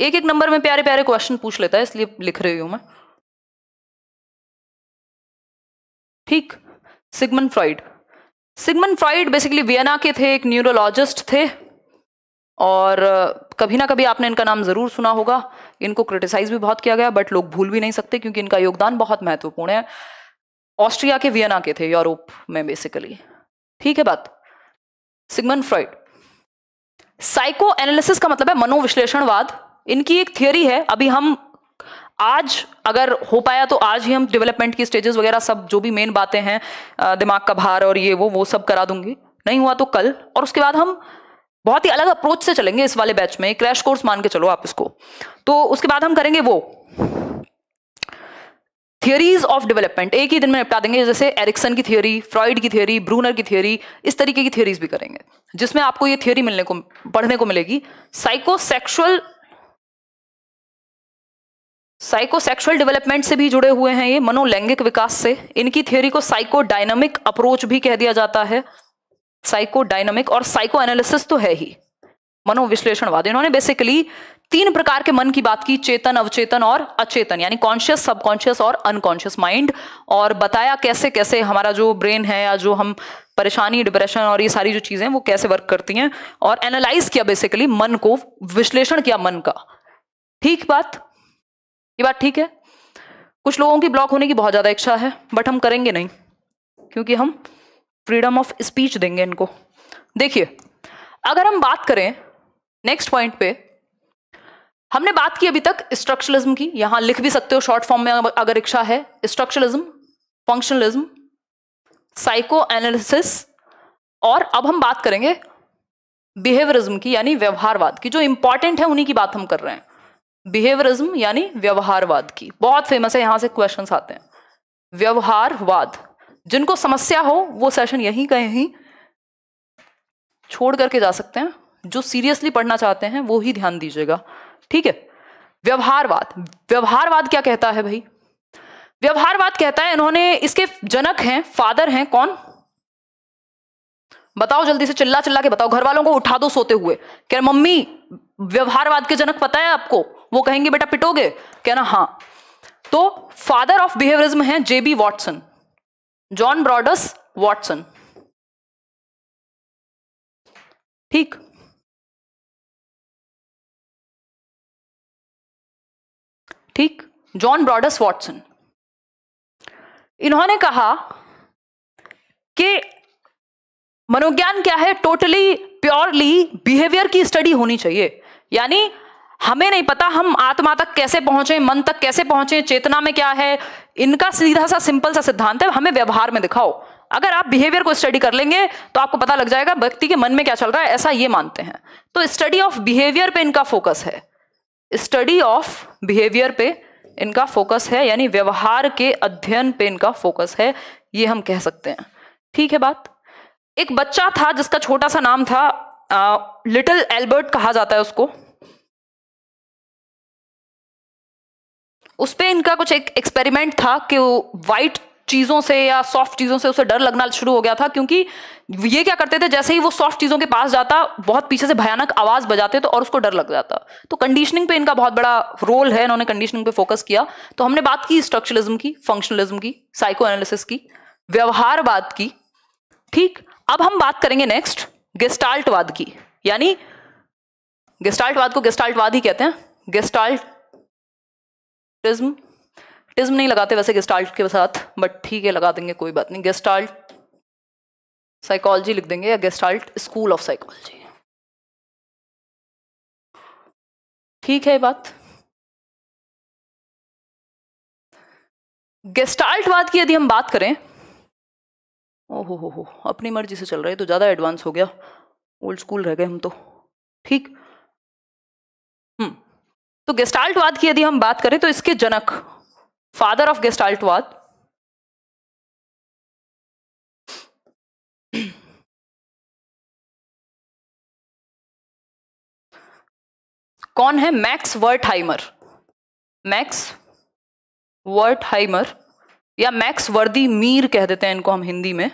एक एक नंबर में प्यारे प्यारे क्वेश्चन पूछ लेता है इसलिए लिख रही हूं मैं ठीक Sigmund Freud Sigmund Freud basically Vienna के थे एक न्यूरोलॉजिस्ट थे और कभी ना कभी आपने इनका नाम ज़रूर सुना होगा इनको क्रिटिसाइज भी बहुत किया गया बट लोग भूल भी नहीं सकते क्योंकि इनका योगदान बहुत महत्वपूर्ण है ऑस्ट्रिया के वियना के थे यूरोप में बेसिकली ठीक है बात सिगमन फ्राइड साइको एनालिसिस का मतलब है मनोविश्लेषणवाद इनकी एक थियोरी है अभी हम आज अगर हो पाया तो आज ही हम डेवलपमेंट की स्टेजेस वगैरह सब जो भी मेन बातें हैं दिमाग का भार और ये वो वो सब करा दूंगी नहीं हुआ तो कल और उसके बाद हम बहुत ही अलग अप्रोच से चलेंगे इस वाले बैच में क्रैश कोर्स मान के चलो आप इसको तो उसके बाद हम करेंगे वो थियोरीज ऑफ डेवलपमेंट एक ही दिन में निपटा देंगे जैसे एरिक्सन की थियोरी फ्रॉइड की थियोरी ब्रूनर की थियोरी इस तरीके की थियोरीज भी करेंगे जिसमें आपको ये थियोरी मिलने को पढ़ने को मिलेगी साइकोसेक्सुअल साइकोसेक्सुअल डेवलपमेंट से भी जुड़े हुए हैं ये मनोलैंगिक विकास से इनकी थ्योरी को साइकोडायनामिक अप्रोच भी कह दिया जाता है साइकोडायनामिक और साइको एनालिसिस तो है ही मनोविश्लेषणवाद इन्होंने बेसिकली तीन प्रकार के मन की बात की चेतन अवचेतन और अचेतन यानी कॉन्शियस सबकॉन्शियस और अनकॉन्शियस माइंड और बताया कैसे कैसे हमारा जो ब्रेन है या जो हम परेशानी डिप्रेशन और ये सारी जो चीजें वो कैसे वर्क करती हैं और एनालाइज किया बेसिकली मन को विश्लेषण किया मन का ठीक बात ये बात ठीक है कुछ लोगों की ब्लॉक होने की बहुत ज़्यादा इच्छा है बट हम करेंगे नहीं क्योंकि हम फ्रीडम ऑफ स्पीच देंगे इनको देखिए अगर हम बात करें नेक्स्ट पॉइंट पे हमने बात की अभी तक स्ट्रक्चरलिज्म की यहां लिख भी सकते हो शॉर्ट फॉर्म में अगर इच्छा है स्ट्रक्चरलिज्म फंक्शनलिज्म साइको एनालिसिस और अब हम बात करेंगे बिहेवियरिज्म की यानी व्यवहारवाद की जो इंपॉर्टेंट है उन्हीं की बात हम कर रहे हैं बिहेवियरिज्म यानी व्यवहारवाद की बहुत फेमस है यहां से क्वेश्चन आते हैं व्यवहारवाद जिनको समस्या हो वो सेशन यहीं कहीं छोड़ करके जा सकते हैं जो सीरियसली पढ़ना चाहते हैं वो ही ध्यान दीजिएगा ठीक है व्यवहारवाद व्यवहारवाद क्या कहता है भाई व्यवहारवाद कहता है इन्होंने इसके जनक हैं फादर हैं कौन बताओ जल्दी से चिल्ला चिल्ला के बताओ घर वालों को उठा दो सोते हुए कह मम्मी व्यवहारवाद के जनक पता है आपको वो कहेंगे बेटा पिटोगे कहना हाँ तो फादर ऑफ बिहेवियरिज्म है J B Watson John Broadus Watson ठीक ठीक जॉन ब्रॉडस वॉटसन इन्होंने कहा कि मनोज्ञान क्या है टोटली प्योरली बिहेवियर की स्टडी होनी चाहिए यानी हमें नहीं पता हम आत्मा तक कैसे पहुंचे मन तक कैसे पहुंचे चेतना में क्या है इनका सीधा सा सिंपल सा सिद्धांत है हमें व्यवहार में दिखाओ अगर आप बिहेवियर को स्टडी कर लेंगे तो आपको पता लग जाएगा व्यक्ति के मन में क्या चल रहा है ऐसा ये मानते हैं तो स्टडी ऑफ बिहेवियर पे इनका फोकस है स्टडी ऑफ बिहेवियर पे इनका फोकस है यानी व्यवहार के अध्ययन पे इनका फोकस है ये हम कह सकते हैं ठीक है बात एक बच्चा था जिसका छोटा सा नाम था लिटिल एल्बर्ट कहा जाता है उसको उस पर इनका कुछ एक एक्सपेरिमेंट था कि वाइट चीज़ों से या सॉफ्ट चीज़ों से उसे डर लगना शुरू हो गया था क्योंकि ये क्या करते थे जैसे ही वो सॉफ्ट चीज़ों के पास जाता बहुत पीछे से भयानक आवाज़ बजाते तो और उसको डर लग जाता तो कंडीशनिंग पे इनका बहुत बड़ा रोल है इन्होंने कंडीशनिंग पे फोकस किया तो हमने बात की स्ट्रक्चरलिज्म की फंक्शनलिज्म की साइको एनालिसिस की व्यवहारवाद की ठीक अब हम बात करेंगे नेक्स्ट गेस्टाल्टवाद की यानी गेस्टाल्टवाद को गेस्टाल्टवाद ही कहते हैं गेस्टाल्ट टिज्म टिज्म नहीं लगाते वैसे गेस्टाल्ट के साथ बट ठीक है लगा देंगे कोई बात नहीं गेस्टाल्ट साइकोलॉजी लिख देंगे या गेस्टाल्ट स्कूल ऑफ साइकोलॉजी ठीक है बात गेस्टाल्टवाद की यदि हम बात करें ओहो हो हो अपनी मर्जी से चल रहे तो ज़्यादा एडवांस हो गया ओल्ड स्कूल रह गए हम तो ठीक तो गेस्टाल्टवाद की यदि हम बात करें तो इसके जनक फादर ऑफ गेस्टाल्टवाद कौन है मैक्स वर्टहाइमर मैक्स वर्टहाइमर या मैक्स वर्दी मीर कह देते हैं इनको हम हिंदी में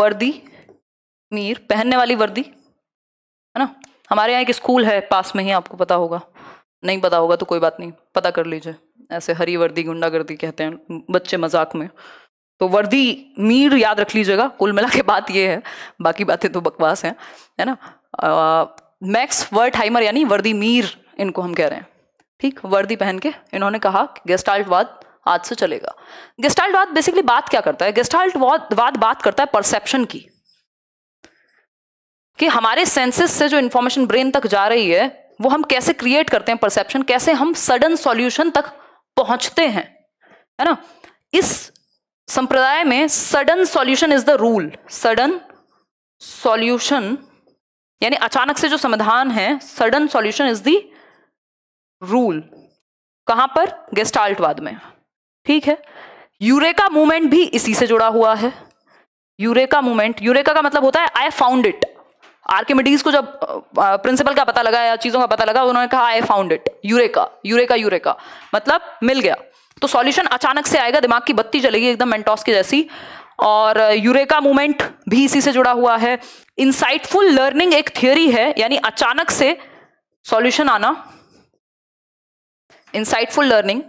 वर्दी मीर पहनने वाली वर्दी है ना हमारे यहाँ एक स्कूल है पास में ही आपको पता होगा नहीं पता होगा तो कोई बात नहीं पता कर लीजिए ऐसे हरी वर्दी गुंडागर्दी कहते हैं बच्चे मजाक में तो वर्दी मीर याद रख लीजिएगा कुल मिला के बात ये है बाकी बातें तो बकवास हैं है ना मैक्स वर्ट हाइमर यानी वर्दी मीर इनको हम कह रहे हैं ठीक वर्दी पहन के इन्होंने कहा कि गेस्टाल्टवाद आज से चलेगा गेस्टाल्टवाद बेसिकली बात क्या करता है गेस्टाल्टवाद बात करता है परसेप्शन की कि हमारे सेंसेस से जो इन्फॉर्मेशन ब्रेन तक जा रही है वो हम कैसे क्रिएट करते हैं परसेप्शन कैसे हम सडन सॉल्यूशन तक पहुंचते हैं है ना इस संप्रदाय में sudden solution is the rule sudden solution यानी अचानक से जो समाधान है sudden solution is the rule कहां पर गेस्टाल्टवाद में ठीक है यूरेका मूवमेंट भी इसी से जुड़ा हुआ है यूरेका मूवमेंट यूरेका का मतलब होता है आई फाउंड इट आर्किमिडीज को जब प्रिंसिपल का पता लगा या चीज़ों का पता लगा उन्होंने कहा I found it eureka eureka eureka मतलब मिल गया तो सॉल्यूशन अचानक से आएगा दिमाग की बत्ती चलेगी एकदम मेंटोस की जैसी और यूरेका मूवमेंट भी इसी से जुड़ा हुआ है इंसाइटफुल लर्निंग एक थियोरी है यानी अचानक से सॉल्यूशन आना इंसाइटफुल लर्निंग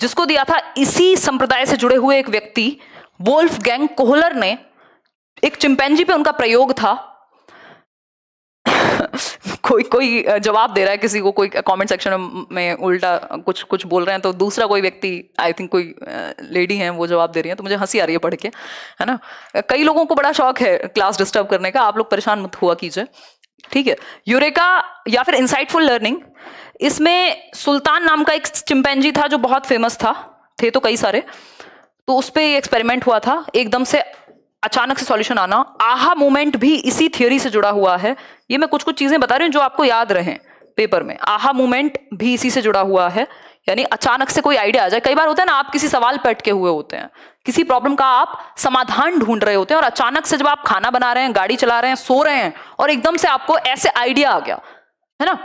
जिसको दिया था इसी संप्रदाय से जुड़े हुए एक व्यक्ति वोल्फ गैंग कोहलर ने एक चिंपैनजी पे उनका प्रयोग था कोई कोई जवाब दे रहा है किसी को कोई कमेंट सेक्शन में उल्टा कुछ कुछ बोल रहे हैं तो दूसरा कोई व्यक्ति आई थिंक कोई लेडी है वो जवाब दे रही है तो मुझे हंसी आ रही है पढ़ के है ना कई लोगों को बड़ा शौक है क्लास डिस्टर्ब करने का आप लोग परेशान मत हुआ कीजिए ठीक है यूरेका या फिर इंसाइटफुल लर्निंग इसमें सुल्तान नाम का एक चिंपैनजी था जो बहुत फेमस था थे तो कई सारे तो उस पर एक्सपेरिमेंट हुआ था एकदम से अचानक से सॉल्यूशन आना आहा मोमेंट भी इसी थियोरी से जुड़ा हुआ है ये मैं कुछ कुछ चीजें बता रही हूँ जो आपको याद रहे पेपर में आहा मोमेंट भी इसी से जुड़ा हुआ है यानी अचानक से कोई आइडिया आ जाए कई बार होता है ना आप किसी सवाल पे अटके हुए होते हैं किसी प्रॉब्लम का आप समाधान ढूंढ रहे होते हैं और अचानक से जब आप खाना बना रहे हैं गाड़ी चला रहे हैं सो रहे हैं और एकदम से आपको ऐसे आइडिया आ गया है ना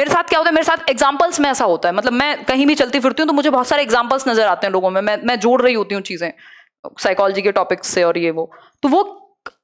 मेरे साथ क्या होता है मेरे साथ एग्जाम्पल्स में ऐसा होता है मतलब मैं कहीं भी चलती फिरती हूँ तो मुझे बहुत सारे एग्जाम्पल्स नजर आते हैं लोगों में मैं मैं जोड़ रही होती हूँ चीज़ें साइकोलॉजी के टॉपिक्स से और ये वो तो वो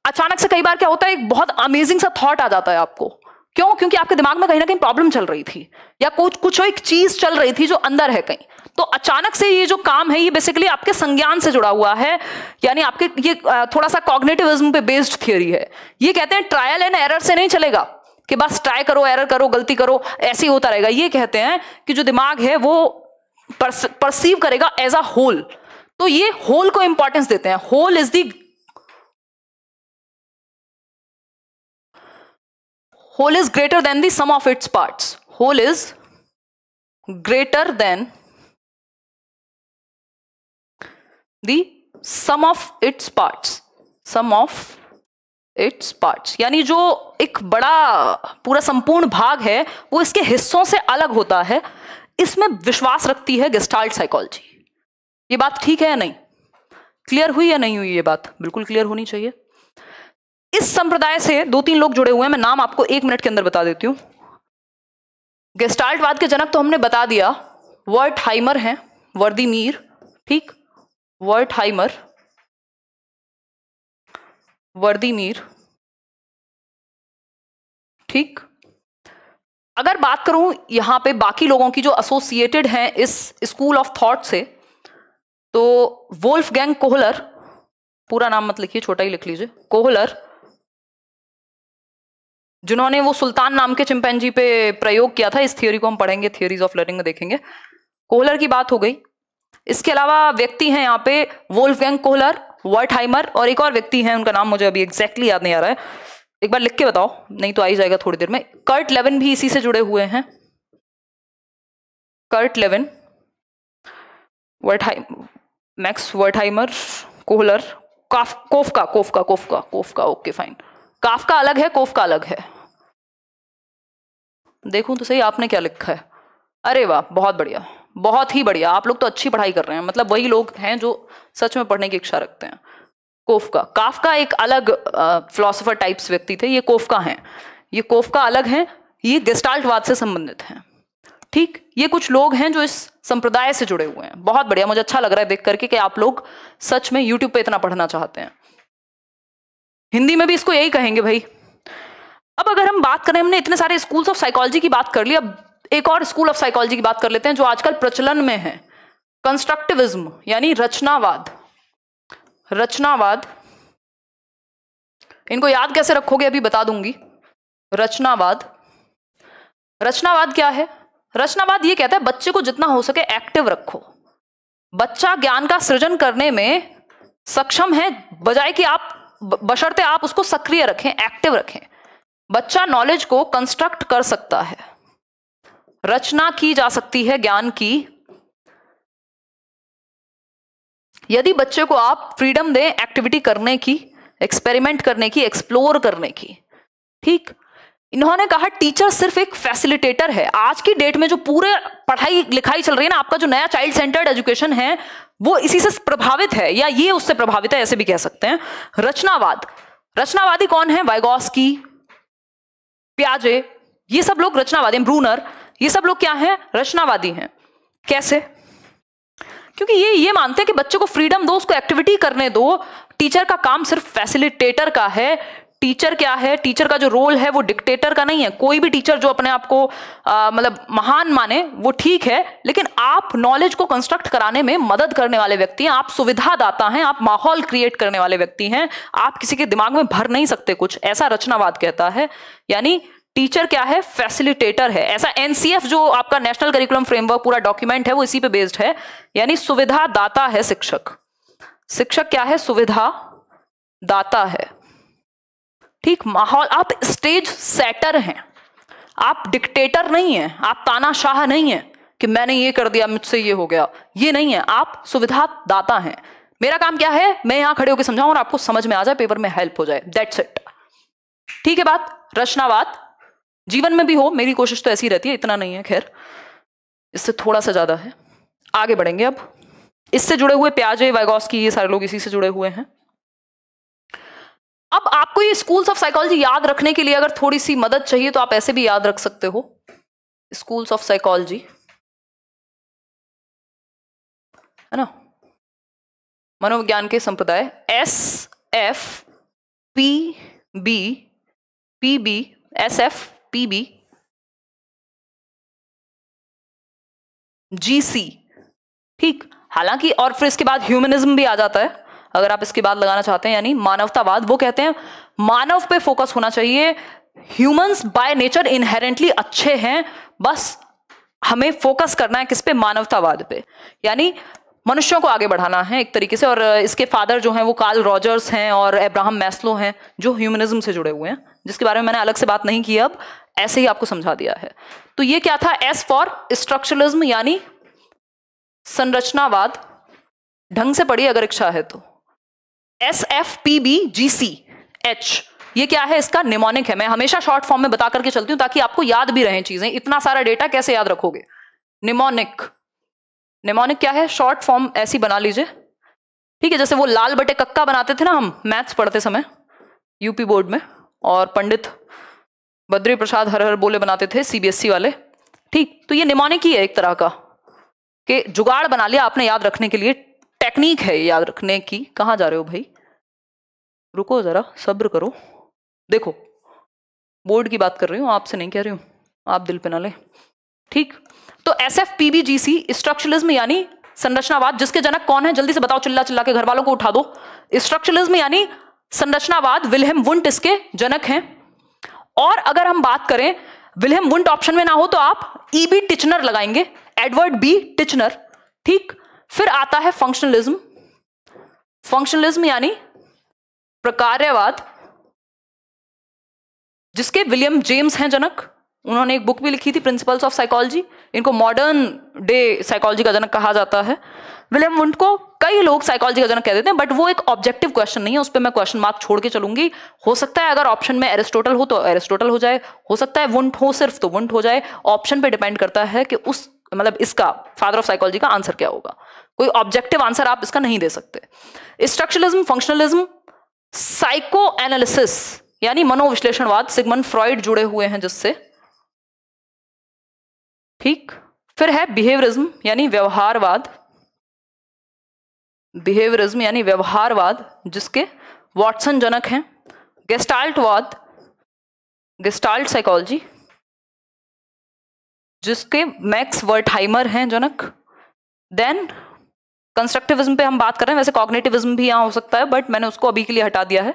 अचानक से कई बार क्या होता है एक बहुत अमेजिंग सा थॉट आ जाता है आपको क्यों क्योंकि आपके दिमाग में कहीं ना कहीं प्रॉब्लम चल रही थी या कुछ कुछ एक चीज चल रही थी जो अंदर है कहीं तो अचानक से ये जो काम है ये बेसिकली आपके संज्ञान से जुड़ा हुआ है यानी आपके ये थोड़ा सा कॉग्नेटिविज्म पे बेस्ड थियोरी है ये कहते हैं ट्रायल एंड एरर से नहीं चलेगा कि बस ट्राई करो एरर करो गलती करो ऐसे ही होता रहेगा ये कहते हैं कि जो दिमाग है वो परसीव करेगा एज अ होल तो ये होल को इंपॉर्टेंस देते हैं whole is the whole is greater than the sum of its parts whole is greater than the sum of its parts sum of its parts यानी जो एक बड़ा पूरा संपूर्ण भाग है वो इसके हिस्सों से अलग होता है इसमें विश्वास रखती है गेस्टाल्ट साइकोलॉजी ये बात ठीक है या नहीं क्लियर हुई या नहीं हुई ये बात बिल्कुल क्लियर होनी चाहिए इस संप्रदाय से दो तीन लोग जुड़े हुए हैं मैं नाम आपको एक मिनट के अंदर बता देती हूं गेस्टाल्टवाद के जनक तो हमने बता दिया वर्ट हाइमर है वर्दी मीर ठीक वर्ट हाइमर वर्दी मीर ठीक अगर बात करूं यहां पे बाकी लोगों की जो एसोसिएटेड हैं इस स्कूल ऑफ थॉट से तो वोल्फ गैंग कोहलर पूरा नाम मत लिखिए छोटा ही लिख लीजिए कोहलर जिन्होंने वो सुल्तान नाम के चिंपैंजी पे प्रयोग किया था इस थियोरी को हम पढ़ेंगे थियोरीज ऑफ लर्निंग में देखेंगे कोहलर की बात हो गई इसके अलावा व्यक्ति हैं यहाँ पे वोल्फ गैंग कोहलर वर्टहाइमर और एक और व्यक्ति है उनका नाम मुझे अभी एग्जैक्टली याद नहीं आ रहा है एक बार लिख के बताओ नहीं तो आ ही जाएगा थोड़ी देर में कर्ट लेवन भी इसी से जुड़े हुए हैं Kurt Lewin Max Wertheimer Kohler Koffka Koffka Koffka Koffka Koffka okay fine Koffka का अलग है कोफ का अलग है देखूं तो सही आपने क्या लिखा है अरे वाह बहुत बढ़िया बहुत ही बढ़िया आप लोग तो अच्छी पढ़ाई कर रहे हैं मतलब वही लोग हैं जो सच में पढ़ने की इच्छा रखते हैं कोफका काफका एक अलग फिलोसोफर टाइप्स व्यक्ति थे ये कोफका हैं ये कोफका अलग हैं ये गेस्टाल्टवाद से संबंधित हैं ठीक ये कुछ लोग हैं जो इस संप्रदाय से जुड़े हुए हैं बहुत बढ़िया मुझे अच्छा लग रहा है देख करके कि आप लोग सच में यूट्यूब पे इतना पढ़ना चाहते हैं हिंदी में भी इसको यही कहेंगे भाई अब अगर हम बात करें हमने इतने सारे स्कूल्स ऑफ साइकोलॉजी की बात कर ली अब एक और स्कूल ऑफ साइकोलॉजी की बात कर लेते हैं जो आजकल प्रचलन में है कंस्ट्रक्टिविज्म यानी रचनावाद रचनावाद इनको याद कैसे रखोगे अभी बता दूंगी रचनावाद रचनावाद क्या है रचनावाद ये कहता है बच्चे को जितना हो सके एक्टिव रखो बच्चा ज्ञान का सृजन करने में सक्षम है बजाय कि आप बशर्ते आप उसको सक्रिय रखें एक्टिव रखें बच्चा नॉलेज को कंस्ट्रक्ट कर सकता है रचना की जा सकती है ज्ञान की यदि बच्चे को आप फ्रीडम दें एक्टिविटी करने की एक्सपेरिमेंट करने की एक्सप्लोर करने की ठीक इन्होंने कहा टीचर सिर्फ एक फैसिलिटेटर है आज की डेट में जो पूरे पढ़ाई लिखाई चल रही है ना आपका जो नया चाइल्ड सेंटर्ड एजुकेशन है वो इसी से प्रभावित है या ये उससे प्रभावित है ऐसे भी कह सकते हैं रचनावाद रचनावादी कौन है की प्याजे ये सब लोग रचनावादी ब्रूनर ये सब लोग क्या है रचनावादी हैं कैसे क्योंकि ये ये मानते हैं कि बच्चे को फ्रीडम दो उसको एक्टिविटी करने दो टीचर का काम सिर्फ फैसिलिटेटर का है टीचर क्या है टीचर का जो रोल है वो डिक्टेटर का नहीं है कोई भी टीचर जो अपने आप को मतलब महान माने वो ठीक है लेकिन आप नॉलेज को कंस्ट्रक्ट कराने में मदद करने वाले व्यक्ति हैं आप सुविधा दाता हैं आप माहौल क्रिएट करने वाले व्यक्ति हैं आप किसी के दिमाग में भर नहीं सकते कुछ ऐसा रचनावाद कहता है यानी टीचर क्या है फैसिलिटेटर है ऐसा एनसीएफ जो आपका नेशनल करिकुलम फ्रेमवर्क पूरा डॉक्यूमेंट है वो इसी पे बेस्ड है यानी सुविधा दाता है शिक्षक शिक्षक क्या है सुविधा दाता है ठीक माहौल आप स्टेज सेटर हैं आप डिक्टेटर नहीं हैं आप तानाशाह नहीं हैं कि मैंने ये कर दिया मुझसे ये हो गया ये नहीं है आप सुविधा दाता हैं मेरा काम क्या है मैं यहां खड़े होकर समझाऊं और आपको समझ में आ जाए पेपर में हेल्प हो जाए दैट्स इट ठीक है बात रचनावाद जीवन में भी हो मेरी कोशिश तो ऐसी रहती है इतना नहीं है खैर इससे थोड़ा सा ज्यादा है आगे बढ़ेंगे अब इससे जुड़े हुए प्याजे वाइगॉस की ये सारे लोग इसी से जुड़े हुए हैं अब आपको ये स्कूल्स ऑफ साइकोलॉजी याद रखने के लिए अगर थोड़ी सी मदद चाहिए तो आप ऐसे भी याद रख सकते हो स्कूल्स ऑफ साइकोलॉजी है ना मनोविज्ञान के संप्रदाय S F P B P B S F P B G C ठीक हालांकि और फिर इसके बाद ह्यूमनिज्म भी आ जाता है अगर आप इसके बाद लगाना चाहते हैं यानी मानवतावाद वो कहते हैं मानव पे फोकस होना चाहिए ह्यूमंस बाय नेचर इनहेरेंटली अच्छे हैं बस हमें फोकस करना है किस पे मानवतावाद पे यानी मनुष्यों को आगे बढ़ाना है एक तरीके से और इसके फादर जो हैं वो कार्ल रॉजर्स हैं और एब्राहम मैस्लो हैं जो ह्यूमनिज्म से जुड़े हुए हैं जिसके बारे में मैंने अलग से बात नहीं की अब ऐसे ही आपको समझा दिया है तो ये क्या था एस फॉर स्ट्रक्चरलिज्म यानी संरचनावाद ढंग से पड़ी अगर इच्छा है तो S F P B G C H ये क्या है इसका निमोनिक है मैं हमेशा शॉर्ट फॉर्म में बता करके चलती हूं ताकि आपको याद भी रहे चीजें इतना सारा डेटा कैसे याद रखोगे निमोनिक निमोनिक क्या है शॉर्ट फॉर्म ऐसी बना लीजिए ठीक है जैसे वो लाल बटे कक्का बनाते थे ना हम मैथ्स पढ़ते समय यूपी बोर्ड में और पंडित बद्री प्रसाद हर हर बोले बनाते थे सीबीएसई e वाले ठीक तो ये निमोनिक ही है एक तरह का कि जुगाड़ बना लिया आपने याद रखने के लिए टेक्निक है याद रखने की कहाँ जा रहे हो भाई रुको ज़रा सब्र करो देखो बोर्ड की बात कर रही हूँ आपसे नहीं कह रही हूँ आप दिल पे ना ले ठीक तो S F P B G C structuralism यानी संरचनावाद जिसके जनक कौन है जल्दी से बताओ चिल्ला चिल्ला के घर वालों को उठा दो स्ट्रक्चरलिज्म यानी संरचनावाद विलहम वुंट इसके जनक हैं और अगर हम बात करें विलहम वुंट ऑप्शन में ना हो तो आप ई बी टिचनर लगाएंगे एडवर्ड बी टिचनर ठीक फिर आता है फंक्शनलिज्म फंक्शनलिज्म यानी प्रकार्यवाद जिसके विलियम जेम्स हैं जनक उन्होंने एक बुक भी लिखी थी प्रिंसिपल्स ऑफ साइकोलॉजी इनको मॉडर्न डे साइकोलॉजी का जनक कहा जाता है विलियम वुंड को कई लोग साइकोलॉजी का जनक कह देते हैं बट वो एक ऑब्जेक्टिव क्वेश्चन नहीं है उस पर मैं क्वेश्चन मार्क छोड़ के चलूंगी हो सकता है अगर ऑप्शन में एरिस्टोटल हो तो एरिस्टोटल हो जाए हो सकता है वुंट हो सिर्फ तो वुंट हो जाए ऑप्शन पर डिपेंड करता है कि उस मतलब इसका फादर ऑफ साइकोलॉजी का आंसर क्या होगा कोई ऑब्जेक्टिव आंसर आप इसका नहीं दे सकते स्ट्रक्चरलिज्म फंक्शनलिज्म साइको एनालिसिस यानी मनोविश्लेषणवाद सिगमन फ्रॉइड जुड़े हुए हैं जिससे ठीक फिर है बिहेवियरिज्म यानी व्यवहारवाद बिहेवियरिज्म यानी व्यवहारवाद जिसके वॉटसन जनक हैं गेस्टाल्टवाद गेस्टाल्ट साइकोलॉजी जिसके मैक्स वर्टहाइमर हैं जनक देन कंस्ट्रक्टिविज्म पे हम बात कर रहे हैं वैसे कॉग्नेटिविज्म भी यहाँ हो सकता है बट मैंने उसको अभी के लिए हटा दिया है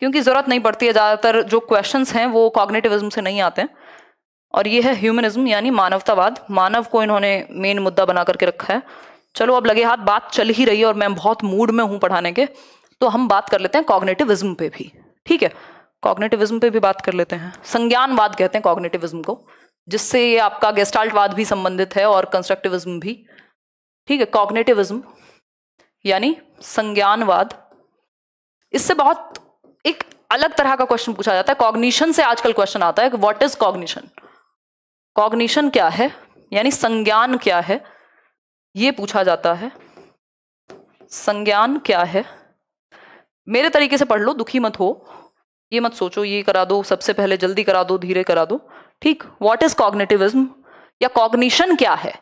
क्योंकि ज़रूरत नहीं पड़ती है ज़्यादातर जो क्वेश्चंस हैं वो कॉग्नेटिविज्म से नहीं आते हैं और ये है ह्यूमनिज्म यानी मानवतावाद मानव को इन्होंने मेन मुद्दा बना करके रखा है चलो अब लगे हाथ बात चल ही रही है और मैं बहुत मूड में हूं पढ़ाने के तो हम बात कर लेते हैं कॉग्नेटिविज्म पे भी ठीक है कॉग्नेटिविज्म पे भी बात कर लेते हैं संज्ञानवाद कहते हैं कॉग्नेटिविज्म को जिससे ये आपका गेस्टाल्टवाद भी संबंधित है और कंस्ट्रक्टिविज्म भी ठीक है कॉग्नेटिविज्म यानी संज्ञानवाद इससे बहुत एक अलग तरह का क्वेश्चन पूछा जाता है कॉग्निशन से आजकल क्वेश्चन आता है कि व्हाट इज कॉग्निशन कॉग्निशन क्या है यानी संज्ञान क्या है ये पूछा जाता है संज्ञान क्या है मेरे तरीके से पढ़ लो दुखी मत हो ये मत सोचो ये करा दो सबसे पहले जल्दी करा दो धीरे करा दो ठीक व्हाट इज कॉग्नेटिविज्म या कॉग्निशन क्या है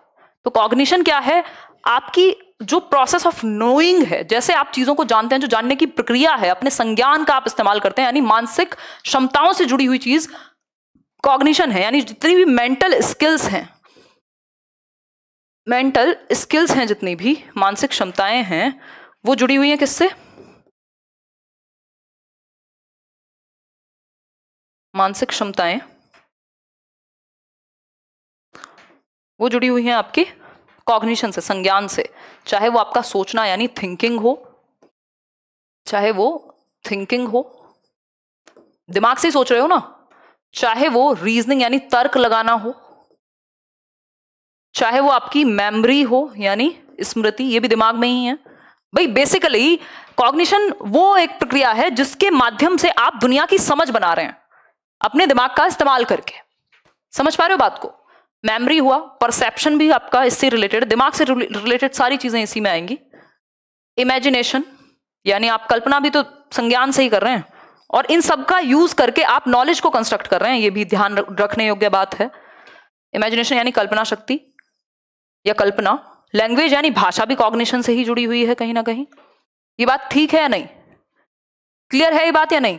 तो कॉग्निशन क्या है आपकी जो प्रोसेस ऑफ नोइंग है जैसे आप चीजों को जानते हैं जो जानने की प्रक्रिया है अपने संज्ञान का आप इस्तेमाल करते हैं यानी मानसिक क्षमताओं से जुड़ी हुई चीज कॉग्निशन है यानी जितनी भी मेंटल स्किल्स हैं मेंटल स्किल्स हैं जितनी भी मानसिक क्षमताएं हैं वो जुड़ी हुई हैं किससे मानसिक क्षमताएं वो जुड़ी हुई हैं आपके कॉग्निशन से संज्ञान से चाहे वो आपका सोचना यानी थिंकिंग हो चाहे वो थिंकिंग हो दिमाग से सोच रहे हो ना चाहे वो रीजनिंग यानी तर्क लगाना हो चाहे वो आपकी मेमोरी हो यानी स्मृति ये भी दिमाग में ही है भाई बेसिकली कॉग्निशन वो एक प्रक्रिया है जिसके माध्यम से आप दुनिया की समझ बना रहे हैं अपने दिमाग का इस्तेमाल करके समझ पा रहे हो बात को मेमोरी हुआ परसेप्शन भी आपका इससे रिलेटेड दिमाग से रिलेटेड सारी चीजें इसी में आएंगी इमेजिनेशन यानी आप कल्पना भी तो संज्ञान से ही कर रहे हैं और इन सब का यूज करके आप नॉलेज को कंस्ट्रक्ट कर रहे हैं ये भी ध्यान रखने योग्य बात है इमेजिनेशन यानी कल्पना शक्ति या कल्पना लैंग्वेज यानी भाषा भी कॉग्निशन से ही जुड़ी हुई है कहीं ना कहीं ये बात ठीक है या नहीं क्लियर है ये बात या नहीं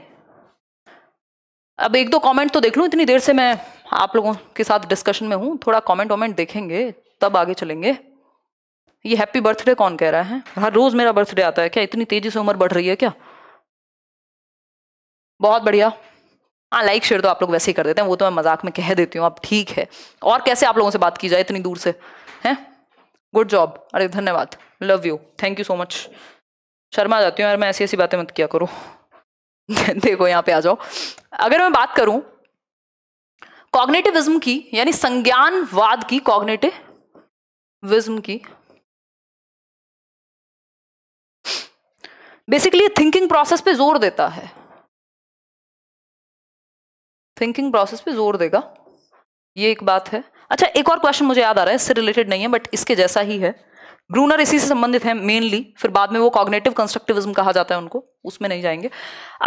अब एक दो कमेंट तो देख लूं इतनी देर से मैं आप लोगों के साथ डिस्कशन में हूँ थोड़ा कमेंट वमेंट देखेंगे तब आगे चलेंगे ये हैप्पी बर्थडे कौन कह रहा है हर रोज़ मेरा बर्थडे आता है क्या इतनी तेज़ी से उम्र बढ़ रही है क्या बहुत बढ़िया हाँ लाइक शेयर तो आप लोग वैसे ही कर देते हैं वो तो मैं मजाक में कह देती हूँ आप ठीक है और कैसे आप लोगों से बात की जाए इतनी दूर से हैं गुड जॉब अरे धन्यवाद love you thank you so much शर्मा जाती हूँ यार मैं ऐसी ऐसी बातें मत किया करूँ देखो यहाँ पे आ जाओ अगर मैं बात करूँ कॉग्नेटिविज्म की यानी संज्ञानवाद की कॉग्नेटिविज्म की बेसिकली थिंकिंग प्रोसेस पे जोर देता है थिंकिंग प्रोसेस पे जोर देगा ये एक बात है अच्छा एक और क्वेश्चन मुझे याद आ रहा है इससे रिलेटेड नहीं है बट इसके जैसा ही है ग्रूनर इसी से संबंधित है मेनली फिर बाद में वो कॉग्नेटिव कंस्ट्रक्टिविज्म कहा जाता है उनको उसमें नहीं जाएंगे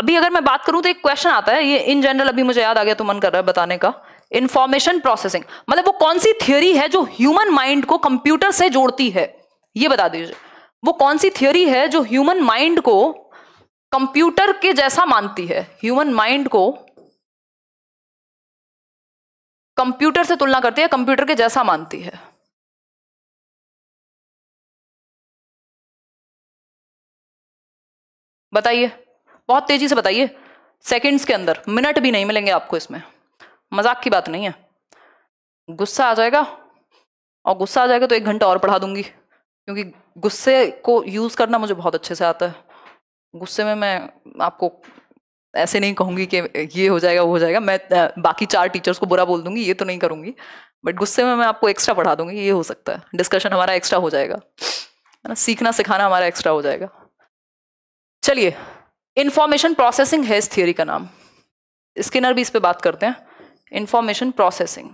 अभी अगर मैं बात करूं तो एक क्वेश्चन आता है ये इन जनरल अभी मुझे याद आ गया तो मन कर रहा है बताने का इंफॉर्मेशन प्रोसेसिंग मतलब वो कौन सी थियोरी है जो ह्यूमन माइंड को कंप्यूटर से जोड़ती है ये बता दीजिए वो कौन सी थियोरी है जो ह्यूमन माइंड को कंप्यूटर के जैसा मानती है ह्यूमन माइंड को कंप्यूटर से तुलना करती है कंप्यूटर के जैसा मानती है बताइए बहुत तेजी से बताइए सेकंड्स के अंदर मिनट भी नहीं मिलेंगे आपको इसमें मजाक की बात नहीं है गुस्सा आ जाएगा और गुस्सा आ जाएगा तो एक घंटा और पढ़ा दूंगी क्योंकि गुस्से को यूज़ करना मुझे बहुत अच्छे से आता है गुस्से में मैं आपको ऐसे नहीं कहूँगी कि ये हो जाएगा वो हो जाएगा मैं बाकी चार टीचर्स को बुरा बोल दूंगी ये तो नहीं करूँगी बट गुस्से में मैं आपको एक्स्ट्रा पढ़ा दूंगी ये हो सकता है डिस्कशन हमारा एक्स्ट्रा हो जाएगा है ना सीखना सिखाना हमारा एक्स्ट्रा हो जाएगा चलिए इन्फॉर्मेशन प्रोसेसिंग है इस थियोरी का नाम स्किनर भी इस पर बात करते हैं इंफॉर्मेशन प्रोसेसिंग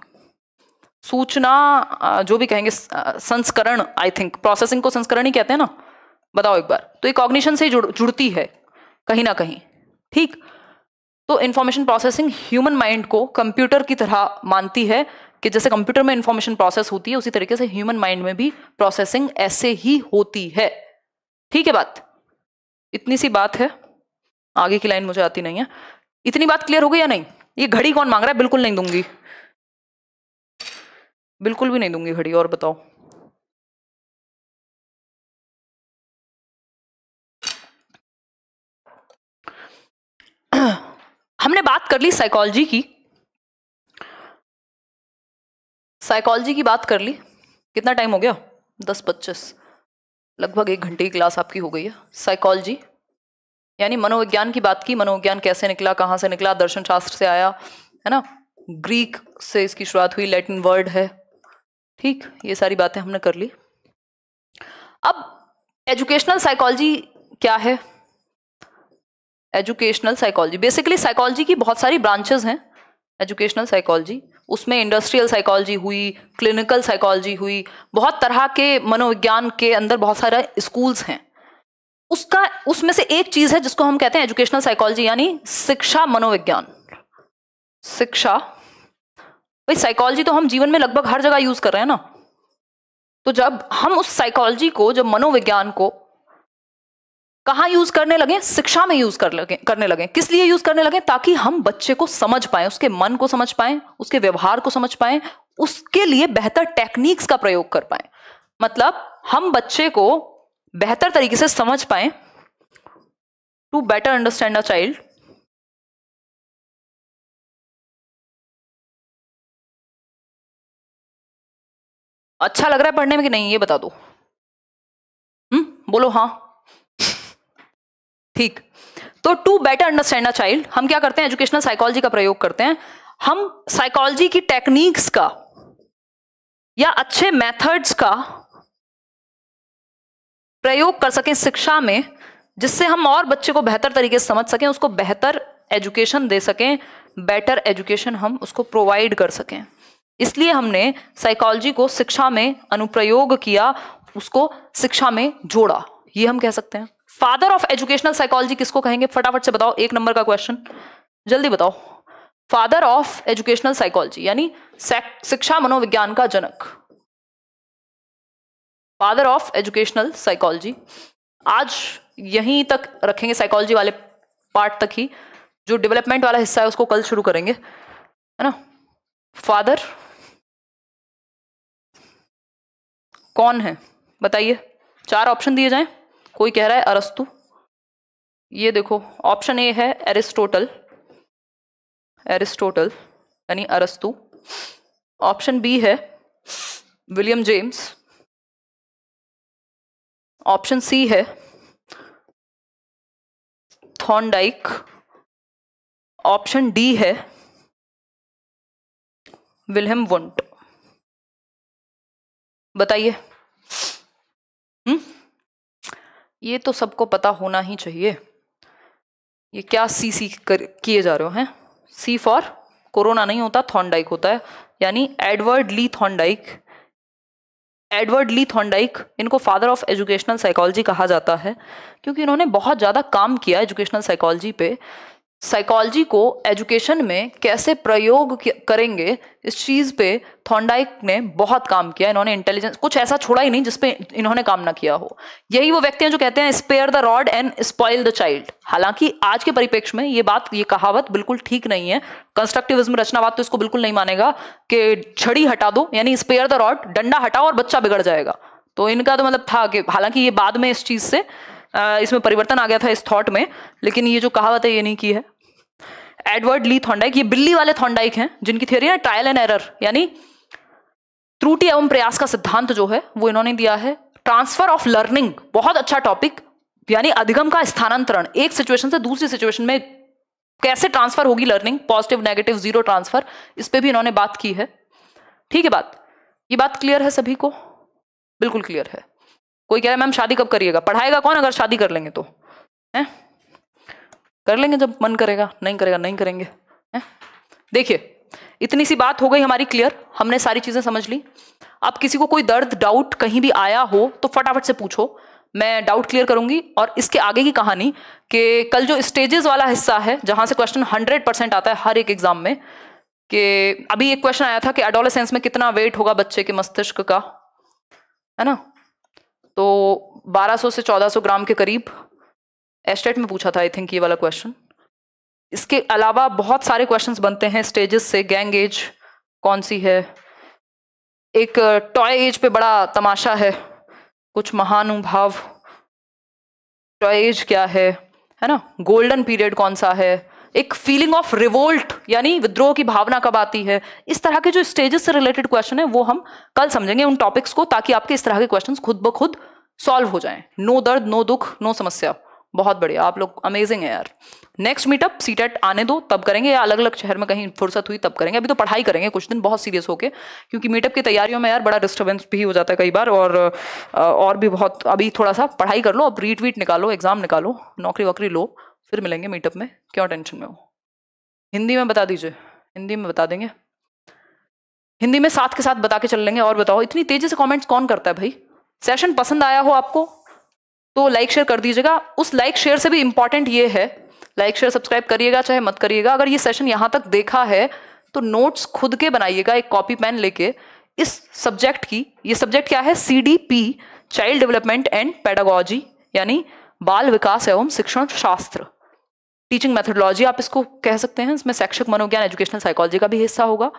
सूचना जो भी कहेंगे संस्करण आई थिंक प्रोसेसिंग को संस्करण ही कहते हैं ना बताओ एक बार तो ये कॉग्निशन से जुड़ जुड़ती है कहीं ना कहीं ठीक तो इंफॉर्मेशन प्रोसेसिंग ह्यूमन माइंड को कंप्यूटर की तरह मानती है कि जैसे कंप्यूटर में इंफॉर्मेशन प्रोसेस होती है उसी तरीके से ह्यूमन माइंड में भी प्रोसेसिंग ऐसे ही होती है ठीक है बात इतनी सी बात है आगे की लाइन मुझे आती नहीं है इतनी बात क्लियर हो गई या नहीं ये घड़ी कौन मांग रहा है बिल्कुल नहीं दूंगी बिल्कुल भी नहीं दूंगी घड़ी और बताओ हमने बात कर ली साइकोलॉजी की साइकोलॉजी की बात कर ली कितना टाइम हो गया दस पच्चीस लगभग एक घंटे की क्लास आपकी हो गई है साइकोलॉजी यानी मनोविज्ञान की बात की मनोविज्ञान कैसे निकला कहाँ से निकला दर्शन शास्त्र से आया है ना ग्रीक से इसकी शुरुआत हुई लैटिन वर्ड है ठीक ये सारी बातें हमने कर ली अब एजुकेशनल साइकोलॉजी क्या है एजुकेशनल साइकोलॉजी बेसिकली साइकोलॉजी की बहुत सारी ब्रांचेस हैं एजुकेशनल साइकोलॉजी उसमें इंडस्ट्रियल साइकोलॉजी हुई क्लिनिकल साइकोलॉजी हुई बहुत तरह के मनोविज्ञान के अंदर बहुत सारे स्कूल्स हैं उसका उसमें से एक चीज है जिसको हम कहते हैं एजुकेशनल साइकोलॉजी यानी शिक्षा मनोविज्ञान शिक्षा भाई साइकोलॉजी तो हम जीवन में लगभग हर जगह यूज कर रहे हैं ना तो जब हम उस साइकोलॉजी को जब मनोविज्ञान को कहा यूज करने लगे शिक्षा में यूज कर लगे करने लगे किस लिए यूज करने लगे ताकि हम बच्चे को समझ पाए उसके मन को समझ पाए उसके व्यवहार को समझ पाए उसके लिए बेहतर टेक्निक्स का प्रयोग कर पाए मतलब हम बच्चे को बेहतर तरीके से समझ पाए to better understand a child अच्छा लग रहा है पढ़ने में कि नहीं ये बता दो हम्म बोलो हाँ ठीक तो to better understand a child हम क्या करते हैं एजुकेशनल साइकोलॉजी का प्रयोग करते हैं हम साइकोलॉजी की टेक्निक्स का या अच्छे मेथड्स का प्रयोग कर सकें शिक्षा में जिससे हम और बच्चे को बेहतर तरीके से समझ सकें उसको बेहतर एजुकेशन दे सकें बेटर एजुकेशन हम उसको प्रोवाइड कर सकें इसलिए हमने साइकोलॉजी को शिक्षा में अनुप्रयोग किया उसको शिक्षा में जोड़ा ये हम कह सकते हैं फादर ऑफ एजुकेशनल साइकोलॉजी किसको कहेंगे फटाफट से बताओ एक नंबर का क्वेश्चन जल्दी बताओ फादर ऑफ एजुकेशनल साइकोलॉजी यानी शिक्षा मनोविज्ञान का जनक फादर ऑफ एजुकेशनल साइकोलॉजी आज यहीं तक रखेंगे साइकोलॉजी वाले पार्ट तक ही जो डेवलपमेंट वाला हिस्सा है उसको कल शुरू करेंगे है ना फादर कौन है बताइए चार ऑप्शन दिए जाएं कोई कह रहा है अरस्तु ये देखो ऑप्शन ए है एरिस्टोटल एरिस्टोटल यानी अरस्तु ऑप्शन बी है विलियम जेम्स ऑप्शन सी है थॉनडाइक ऑप्शन डी है विलहम वुंट बताइए हम्म? ये तो सबको पता होना ही चाहिए ये क्या सी सी कर किए जा रहे हो हैं सी फॉर कोरोना नहीं होता थॉनडाइक होता है यानी Edward Lee Thorndike Edward Lee Thorndike इनको फादर ऑफ एजुकेशनल साइकोलॉजी कहा जाता है क्योंकि इन्होंने बहुत ज़्यादा काम किया एजुकेशनल साइकोलॉजी पे साइकोलॉजी को एजुकेशन में कैसे प्रयोग करेंगे इस चीज़ पे थॉन्डाइक ने बहुत काम किया इन्होंने इंटेलिजेंस कुछ ऐसा छोड़ा ही नहीं जिसपे इन्होंने काम ना किया हो यही वो व्यक्ति हैं जो कहते हैं spare the rod and spoil the child हालांकि आज के परिप्रेक्ष्य में ये बात ये कहावत बिल्कुल ठीक नहीं है कंस्ट्रक्टिविज्म रचनावाद तो इसको बिल्कुल नहीं मानेगा कि छड़ी हटा दो यानी स्पेयर द रॉड डंडा हटाओ और बच्चा बिगड़ जाएगा तो इनका तो मतलब था कि हालांकि ये बाद में इस चीज़ से इसमें परिवर्तन आ गया था इस थॉट में लेकिन ये जो कहावत है ये नहीं की है एडवर्ड ली थॉन्डाइक ये बिल्ली वाले थॉन्डाइक हैं जिनकी थ्योरी है ट्रायल एंड एरर यानी त्रुटि एवं प्रयास का सिद्धांत जो है वो इन्होंने दिया है ट्रांसफर ऑफ लर्निंग बहुत अच्छा टॉपिक यानी अधिगम का स्थानांतरण एक सिचुएशन से दूसरी सिचुएशन में कैसे ट्रांसफर होगी learning positive negative zero transfer इस पर भी इन्होंने बात की है ठीक है बात ये बात क्लियर है सभी को बिल्कुल क्लियर है कोई कह रहा है मैम शादी कब करिएगा पढ़ाएगा कौन अगर शादी कर लेंगे तो है कर लेंगे जब मन करेगा नहीं करेगा नहीं करेंगे देखिए इतनी सी बात हो गई हमारी क्लियर हमने सारी चीजें समझ ली अब किसी को कोई दर्द डाउट कहीं भी आया हो तो फटाफट से पूछो मैं डाउट क्लियर करूंगी और इसके आगे की कहानी कि कल जो स्टेजेस वाला हिस्सा है जहां से क्वेश्चन 100 परसेंट आता है हर एक एग्जाम में कि अभी एक क्वेश्चन आया था कि एडोलेसेंस में कितना वेट होगा बच्चे के मस्तिष्क का है ना तो 1200 से 1400 ग्राम के करीब एस्टेट में पूछा था आई थिंक ये वाला क्वेश्चन इसके अलावा बहुत सारे क्वेश्चंस बनते हैं स्टेजेस से गैंग एज कौन सी है एक टॉय uh, एज पे बड़ा तमाशा है कुछ महानुभाव टॉय एज क्या है है ना गोल्डन पीरियड कौन सा है एक फीलिंग ऑफ रिवोल्ट यानी विद्रोह की भावना कब आती है इस तरह के जो स्टेजेस से रिलेटेड क्वेश्चन है वो हम कल समझेंगे उन टॉपिक्स को ताकि आपके इस तरह के क्वेश्चन खुद ब खुद सॉल्व हो जाए नो दर्द नो दुख नो समस्या बहुत बढ़िया आप लोग अमेजिंग है यार नेक्स्ट मीटअप सी टेट आने दो तब करेंगे या अलग अलग शहर में कहीं फुर्सत हुई तब करेंगे अभी तो पढ़ाई करेंगे कुछ दिन बहुत सीरियस होके क्योंकि मीटअप की तैयारियों में यार बड़ा डिस्टर्बेंस भी हो जाता है कई बार और और भी बहुत अभी थोड़ा सा पढ़ाई कर लो अब रीट वीट निकालो एग्जाम निकालो नौकरी वोकरी लो फिर मिलेंगे मीटअप में क्यों टेंशन में हो हिंदी में बता दीजिए हिंदी में बता देंगे हिंदी में साथ के साथ बता के चल लेंगे और बताओ इतनी तेजी से कॉमेंट्स कौन करता है भाई सेशन पसंद आया हो आपको तो लाइक शेयर कर दीजिएगा उस लाइक शेयर से भी इंपॉर्टेंट ये है लाइक शेयर सब्सक्राइब करिएगा चाहे मत करिएगा अगर ये सेशन यहाँ तक देखा है तो नोट्स खुद के बनाइएगा एक कॉपी पेन लेके इस सब्जेक्ट की ये सब्जेक्ट क्या है C D P child development and pedagogy यानी बाल विकास एवं शिक्षण शास्त्र टीचिंग मेथोडोलॉजी आप इसको कह सकते हैं इसमें शैक्षिक मनोज्ञान एजुकेशनल साइकोलॉजी का भी हिस्सा होगा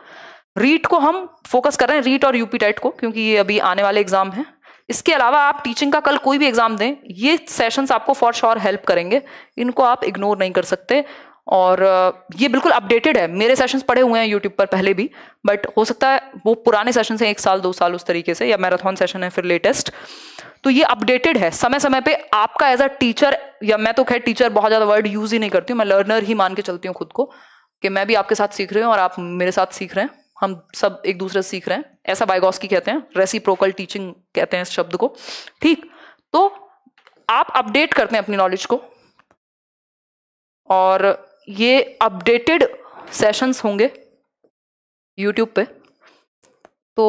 रीट को हम फोकस कर रहे हैं रीट और यूपी टाइट को क्योंकि ये अभी आने वाले एग्जाम हैं इसके अलावा आप टीचिंग का कल कोई भी एग्जाम दें ये सेशंस आपको फॉर श्योर हेल्प करेंगे इनको आप इग्नोर नहीं कर सकते और ये बिल्कुल अपडेटेड है मेरे सेशंस पड़े हुए हैं यूट्यूब पर पहले भी बट हो सकता है वो पुराने सेशन हैं एक साल दो साल उस तरीके से या मैराथन सेशन है फिर लेटेस्ट तो ये अपडेटेड है समय समय पे आपका एज अ टीचर या मैं तो खैर टीचर बहुत ज़्यादा वर्ड यूज़ ही नहीं करती हूँ मैं लर्नर ही मान के चलती हूँ खुद को कि मैं भी आपके साथ सीख रही हूँ और आप मेरे साथ सीख रहे हैं हम सब एक दूसरे से सीख रहे हैं ऐसा की कहते हैं रेसिप्रोकल टीचिंग कहते हैं इस शब्द को ठीक तो आप अपडेट करते हैं अपनी नॉलेज को और ये अपडेटेड सेशंस होंगे यूट्यूब पे तो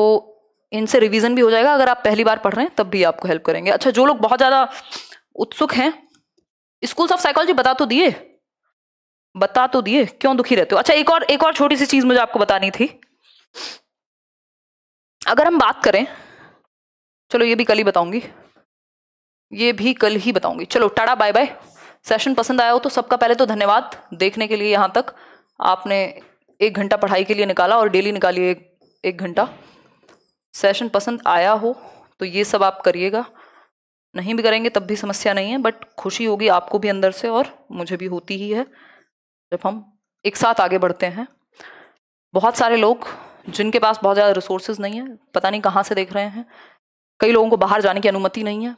इनसे रिवीजन भी हो जाएगा अगर आप पहली बार पढ़ रहे हैं तब भी आपको हेल्प करेंगे अच्छा जो लोग बहुत ज़्यादा उत्सुक हैं स्कूल्स ऑफ साइकोलॉजी बता तो दिए बता तो दिए क्यों दुखी रहते हो अच्छा एक और एक और छोटी सी चीज़ मुझे आपको बतानी थी अगर हम बात करें चलो ये भी कल ही बताऊंगी ये भी कल ही बताऊंगी चलो टाटा बाय बाय सेशन पसंद आया हो तो सबका पहले तो धन्यवाद देखने के लिए यहाँ तक आपने एक घंटा पढ़ाई के लिए निकाला और डेली निकालिए एक, एक घंटा सेशन पसंद आया हो तो ये सब आप करिएगा नहीं भी करेंगे तब भी समस्या नहीं है बट खुशी होगी आपको भी अंदर से और मुझे भी होती ही है जब हम एक साथ आगे बढ़ते हैं बहुत सारे लोग जिनके पास बहुत ज़्यादा रिसोर्सेज नहीं है पता नहीं कहाँ से देख रहे हैं कई लोगों को बाहर जाने की अनुमति नहीं है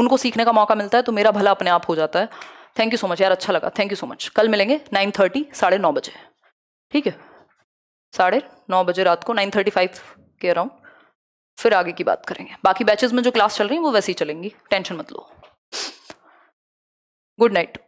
उनको सीखने का मौका मिलता है तो मेरा भला अपने आप हो जाता है थैंक यू सो मच यार अच्छा लगा थैंक यू सो मच कल मिलेंगे नाइन थर्टी साढ़े नौ बजे ठीक है साढ़े नौ बजे रात को नाइन थर्टी फाइव के अराउंड फिर आगे की बात करेंगे बाकी बैचेज में जो क्लास चल रही है वो वैसे ही चलेंगी टेंशन मत लो गुड नाइट